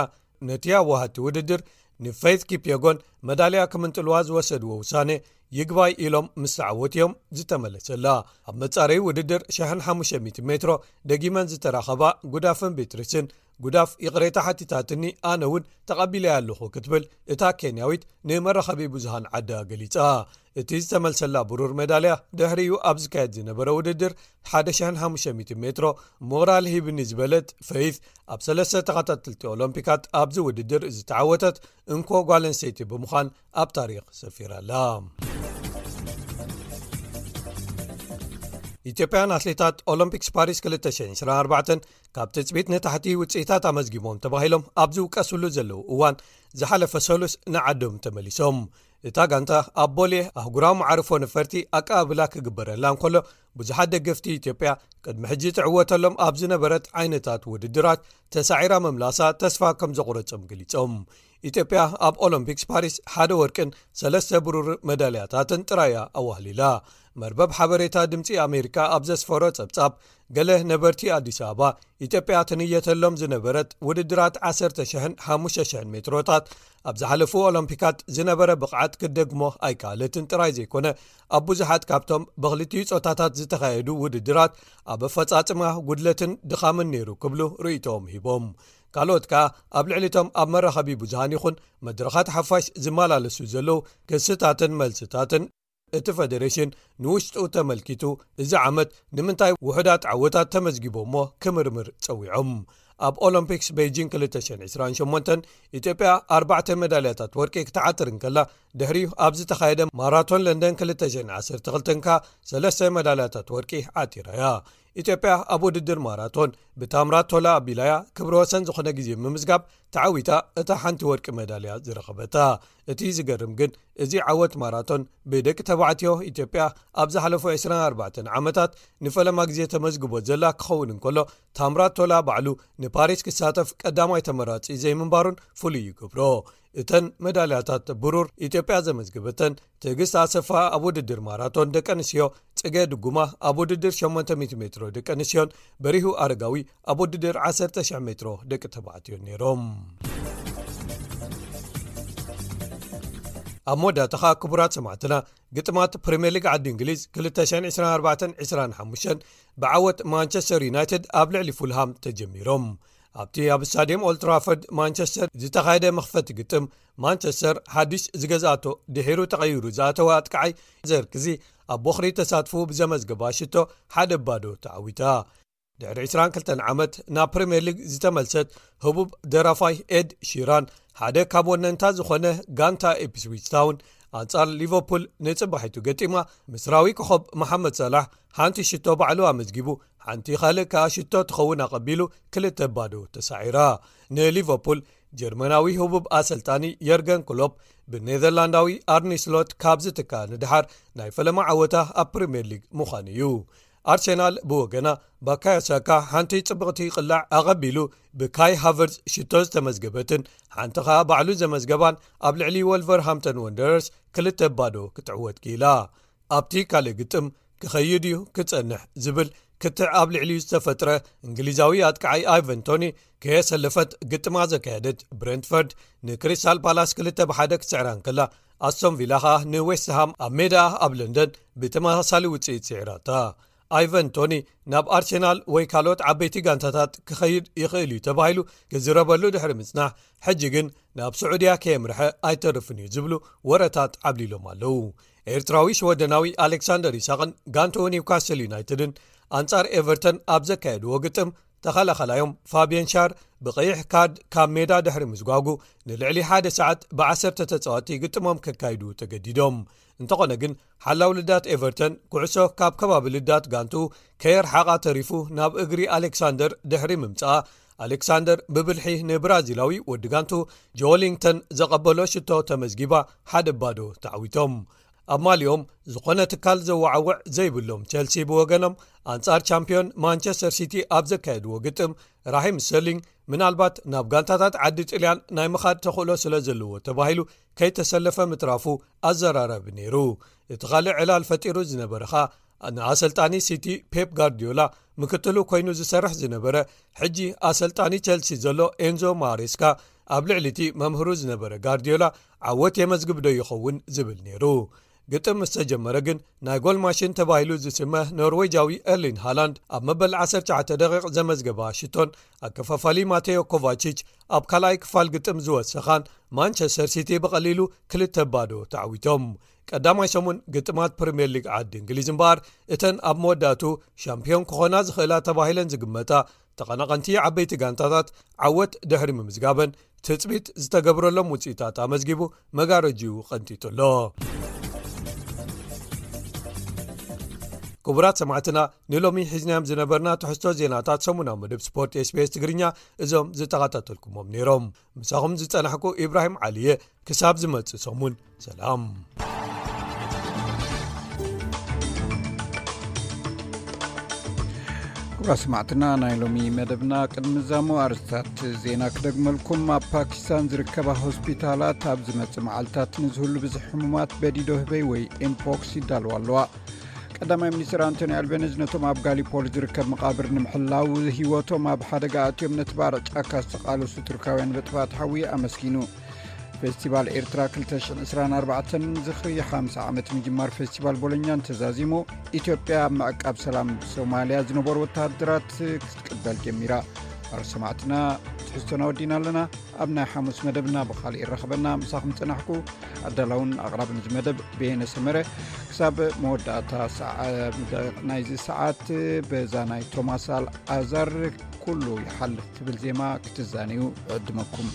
ነቲያ ወሃቲ ውድድር ንፈይት ኪፔጎን መዳልያ ክምንጥልዋ ዝወሰድዎ ውሳነ ይግባይ ኢሎም ምስ ዓወት ዮም ዝተመለሰላ ኣብ መጻረዪ ውድድር 1500 ሜትሮ ደጊመን ዝተራኸባ ጉዳፍን ቤትርስን ጉዳፍ ይቕሬታ ሓቲታትኒ ኣነ እውን ተቐቢለይ ኣለኹ ክትብል እታ ኬንያዊት ንመራኸቢ ብዙሃን ዓዳ ገሊጻ እቲ ዝተመልሰላ ብሩር ሜዳልያ ድሕሪኡ ኣብ ዝካየድ ዝነበረ ውድድር 1500 ሜትሮ ሞራል ሂብኒ ዝበለት ፈይት ኣብ 3ለስተ ተኸታተልቲ ኦሎምፒካት ኣብዚ ውድድር ዝተዓወተት እንኮ ጓል ኣንሰይቲ ብምዃን ኣብ ታሪክ ሰፊራኣላ ኢትዮጵያን ኣትሌታት ኦሎምፒክስ ፓሪስ 224 ካብ ትፅቢት ንታሕቲ ውፅኢታት ኣመዝጊቦም ተባሂሎም ኣብ ዝውቀስሉ ዘለዉ እዋን ዝሓለፈ ሰሉስ ንዓዶም ተመሊሶም እታ ጋንታ ኣብ ቦልየ ኣህጉራዊ መዓርፎ ንፈርቲ ኣቀባብላ ክግበረላ እንከሎ ብዙሓት ደገፍቲ ኢትዮጵያ ቅድሚ ሕጂ ትዕወተሎም ኣብ ዝነበረት ዓይነታት ውድድራት ተሳዒራ መምላሳ ተስፋ ከም ዘቑረፆም ገሊፆም ኢትዮጵያ ኣብ ኦሎምፒክስ ፓሪስ ሓደ ወርቅን 3ስ ብሩር መዳልያታትን ጥራያ ኣዋህሊላ መርበብ ሓበሬታ ድምፂ ኣሜሪካ ኣብ ዘስፈሮ ጸብጻብ ገሌ ነበርቲ ኣዲስ ኣበባ ኢትዮጵያ ትንየተሎም ዝነበረት ውድድራት 1,0 5,00 ሜትሮታት ኣብ ዝሓለፉ ኦሎምፒካት ዝነበረ ብቕዓት ክትደግሞ ኣይካለትን ጥራይ ዘይኮነ ኣብ ብዙሓት ካብቶም በኽልትዩ ፆታታት ዝተኻየዱ ውድድራት ኣብ ፈጻጽማ ጉድለትን ድኻምን ነይሩ ክብሉ ርእይቶም ሂቦም ካልኦት ከኣ ኣብ ልዕሊቶም ኣብ መራኸቢ ብዙሃን ይኹን መድረኻት ሓፋሽ ዝመላለሱ ዘለዉ ክስታትን መልሲታትን እቲ ፌደሬሽን ንውሽጡኡ ተመልኪቱ እዚ ዓመት ንምንታይ ውሕዳት ዓወታት ተመዝጊቦ እሞ ክምርምር ጸዊዖም ኣብ ኦሎምፒክስ ቤጂንግ 228 ኢትዮጵያ 4 መዳልያታት ወርቂ ክተዓጥርን ከላ ድሕሪ ኣብዝተኻየደ ማራቶን ለንደን 210 2ካ 3ስተ መዳልያታት ወርቂ ዓጢራያ ኢትዮጵያ ኣብ ውድድር ማራቶን ብታምራት ቶላ ኣቢላያ ክብረ ወሰን ዝኾነ ግዜ ምምዝጋብ ተዓዊታ እታ ሓንቲ ወርቂ መዳልያ ዝረኸበታ እቲ ዝገርም ግን እዚ ዓወት ማራቶን ብደቂ ተባዕትዮ ኢትዮጵያ ኣብ ዝሓለፉ 24 ዓመታት ንፈለማ ግዜ ተመዝግቦ ዘላ ክኸውን እንከሎ ታምራት ቶላ ባዕሉ ንፓሪስ ክሳተፍ ቀዳማይ ተመራፂ ዘይምንባሩን ፍሉይ ይግብሮ እተን መዳልያታት ብሩር ኢትዮጵያ ዘመዝግበተን ትዕግስቲ ኣሰፋ ኣብ ውድድር ማራቶን ደቂ ኣንስትዮ ጽገ ድጉማ ኣብ ውድድር 800 ሜትሮ ደቂ ኣንስትዮን በሪሁ ኣረጋዊ ኣብ ውድድር 1,00 ሜትሮ ደቂ ተባዕትዮ ነይሮም ኣብ መወዳእታኻ ክቡራት ሰማዕትና ግጥማት ፕሪምየር ሊግ ዓዲ እንግሊዝ 224 25 ብዓወት ማንቸስተር ዩናይትድ ኣብ ልዕሊ ፉልሃም ተጀሚሮም ኣብቲ ኣብ እስታድም ኦልትራፈርድ ማንቸስተር ዝተኻየደ መኽፈቲ ግጥም ማንቸስተር ሓዱሽ ዝገዝኣቶ ድሔሩ ተቐይሩ ዝኣተወ ኣጥቅዓይ ዘርክዚ ኣብ ወኽሪ ተሳትፉ ብዘመዝግባ ሽቶ ሓደ ባዶ ተዓዊታ ድሕሪ 22 ዓመት ናብ ፕሪምየር ሊግ ዝተመልሰት ህቡብ ደራፋይ ኤድ ሺራን ሓደ ካብ ወነንታ ዝኾነ ጋንታ ኤፕስዊትታውን ኣንጻር ሊቨርፑል ንፅባሒቱ ገጢማ ምስራዊ ክኸብ መሓመድ ሰላሕ ሓንቲ ሽቶ ባዕሉ ኣመዝጊቡ ሓንቲ ኻልእ ካዓ ሽቶ ትኸውን ኣቐቢሉ ክልተ ባዶ ተሳዒራ ንሊቨርፑል ጀርመናዊ ህቡብ ኣሰልጣኒ የርገን ክሎፕ ብነዘርላንዳዊ ኣርኒስሎት ካብ ዝትካ ንድሓር ናይ ፈለማ ዓወታ ኣብ ፕሪምየር ሊግ ምዃን እዩ ኣርሴናል ብወገና ባካያሳካ ሓንቲ ፅብቕቲ ይቕልዕ ኣቀቢሉ ብካይ ሃቨር ሽቶ ዝተመዝገበትን ሓንቲኻ ባዕሉ ዘመዝገባን ኣብ ልዕሊ ወልቨር ሃምቶን ወንደረርስ ክልተ ባዶ ክትዕወትኪኢላ ኣብቲ ካልእ ግጥም ክኸይድ እዩ ክትጸንሕ ዝብል ክትዕ ኣብ ልዕሊ ዝተፈጥረ እንግሊዛዊ ኣትቀዓይ ኣይቨን ቶኒ ከየሰለፈት ግጥማ ዘካየደት ብረንትፈርድ ንክሪስታል ፓላስ 2ል ብሓደ ክስዕራን ከላ ኣስሶምቪላኻ ንዌስትሃም ኣብ ሜዳ ኣብ ለንደን ብተመሳሳሊ ውፅኢት ስዕራታ ኣይቨን ቶኒ ናብ ኣርሴናል ወይ ካልኦት ዓበይቲ ጋንታታት ክኸይድ ይኽእል እዩ ተባሂሉ ክዝረበሉ ድሕሪ ምጽናሕ ሕጂ ግን ናብ ስዑድያ ከየምርሐ ኣይተርፍን እዩ ዝብሉ ወረታት ዓብሊሎም ኣለዉ ኤርትራዊ ስወደናዊ ኣሌክሳንደር ይሳቅን ጋንቶ ኒውካስል ዩናይትድን ኣንጻር ኤቨርተን ኣብ ዘካየድዎ ግጥም ተኸላኸላዮም ፋብን ሻር ብቐይሕ ካድ ካብ ሜዳ ድሕሪ ምዝጓጉ ንልዕሊ 1ደ ሰዓት ብ ሰተ ተጻወቲ ግጥሞም ከካይድ ተገዲዶም እንተኾነ ግን ሓላው ልዳት ኤቨርተን ኩዕሶ ካብ ከባቢ ልዳት ጋንቱ ከየርሓቓ ተሪፉ ናብ እግሪ ኣሌክሳንደር ድሕሪ ምምጽአ ኣሌክሳንደር ብብልሒ ንብራዚላዊ ወዲ ጋንቱ ጆሊንግተን ዘቐበሎ ሽቶ ተመዝጊባ ሓደ ባዶ ተዓዊቶም ኣብ ማሊኦም ዝኾነ ትካል ዘወዓውዕ ዘይብሎም ቸልሲ ብወገኖም ኣንጻር ቻምፕዮን ማንቸስተር ሲቲ ኣብ ዘካየድዎ ግጥም ራሂም ሰሊንግ ምናልባት ናብ ጋንታታት ዓዲ ጥልያን ናይ ምኻድ ተኽእሎ ስለ ዘለዎ ተባሂሉ ከይተሰለፈ ምትራፉ ኣዘራረብ ነይሩ እቲ ኻልእ ዕላል ፈጢሩ ዝነበረከ ንኣሰልጣኒ ሲቲ ፔፕ ጋርድዮላ ምክትሉ ኮይኑ ዝሰርሕ ዝነበረ ሕጂ ኣሰልጣኒ ቸልሲ ዘሎ ኤንዞ ማሬስካ ኣብ ልዕሊ እቲ መምህሩ ዝነበረ ጓርድዮላ ዓወት የመዝግብዶ ይኸውን ዝብል ነይሩ ግጥም ምስ ተጀመረ ግን ናይ ጎል ማሽን ተባሂሉ ዝስመ ኖርዌጃዊ ኤርሊን ሃላንድ ኣብ መበል 19 ደቂቕ ዘመዝገባ ሽቶን ኣከፋፋሊ ማቴዮ ኮቫችች ኣብ ካልኣይ ክፋል ግጥም ዝወሰኻን ማንቸስተር ሲቲ ብቐሊሉ ክልተ ባዶ ተዓዊቶም ቀዳማይ ሰሙን ግጥማት ፕሪምየር ሊግ ዓዲ እንግሊዝ እምበኣር እተን ኣብ መወዳቱ ሻምፒዮን ክኾና ዝኽእላ ተባሂለን ዝግመታ ተቐናቐንቲ ዓበይቲ ጋንታታት ዓወት ድሕሪ ምምዝጋበን ትፅቢት ዝተገብረሎም ውፅኢታት ኣመዝጊቡ መጋረጅኡ ኣሎ ክቡራት ሰማዕትና ንሎሚ ሒዝናዮም ዝነበርና ተሕዝቶ ዜናታት ሰሙና ዊ መድብ ስፖርት spስ ትግርኛ እዞም ዝተኸታተልኩሞም ነይሮም ምሳኹም ዝፀናሕኩ ኢብራሂም ዓልየ ክሳብ ዝመጽእ ሰሙን ሰላም ክቡራ ሰማዕትና ናይ ሎሚ መደብና ቅድሚ ዛሙ ኣርስታት ዜና ክደግመልኩም ኣብ ፓኪስታን ዝርከባ ሆስፒታላት ኣብ ዝመፅ መዓልትታት ንዝህሉ ብዙሕ ሕሙማት በዲዶ ህበይ ወይ ኤንፖክስ ይዳልው ኣለዋ ቀዳማይ ሚኒስትር ኣንቶኒ ኣልቤነዝ ነቶም ኣብ ጋሊፖል ዝርከብ መቓብር ንምሕላው ሂወቶም ኣብ ሓደጋ ኣትዮም ነቲ ባርዕ ጫካ ዝተቓለሱ ቱርካውያን በጥፋት ሓዊ ኣመስኪኑ ፌስቲቫል ኤርትራ 224 ዝኽሪ 50 ዓመት ምጅማር ፌስቲቫል ቦሎኛን ተዛዚሙ ኢትዮጵያ ኣብ መዕቃብ ሰላም ሶማልያ ዝነበሩ ወተሃደራት ክትቅበል ጀሚራ ርሰማዕትና ትሕዝቶናወዲና ኣለና ኣብ ናይ ሓሙስ መደብና ብካሊእ ይረኸበና ምሳክም ፅናሕኩ ኣዳላእውን ኣቅራብ ንዚ መደብ ቤየነሰመረ ክሳብ መወዳእታ ናይዚ ሰዓት ብዛ ናይ ቶማሳልኣዛር ኩሉ ይሓልፍ ትብል ዜማ ክትዛንዩ ዕድመኩም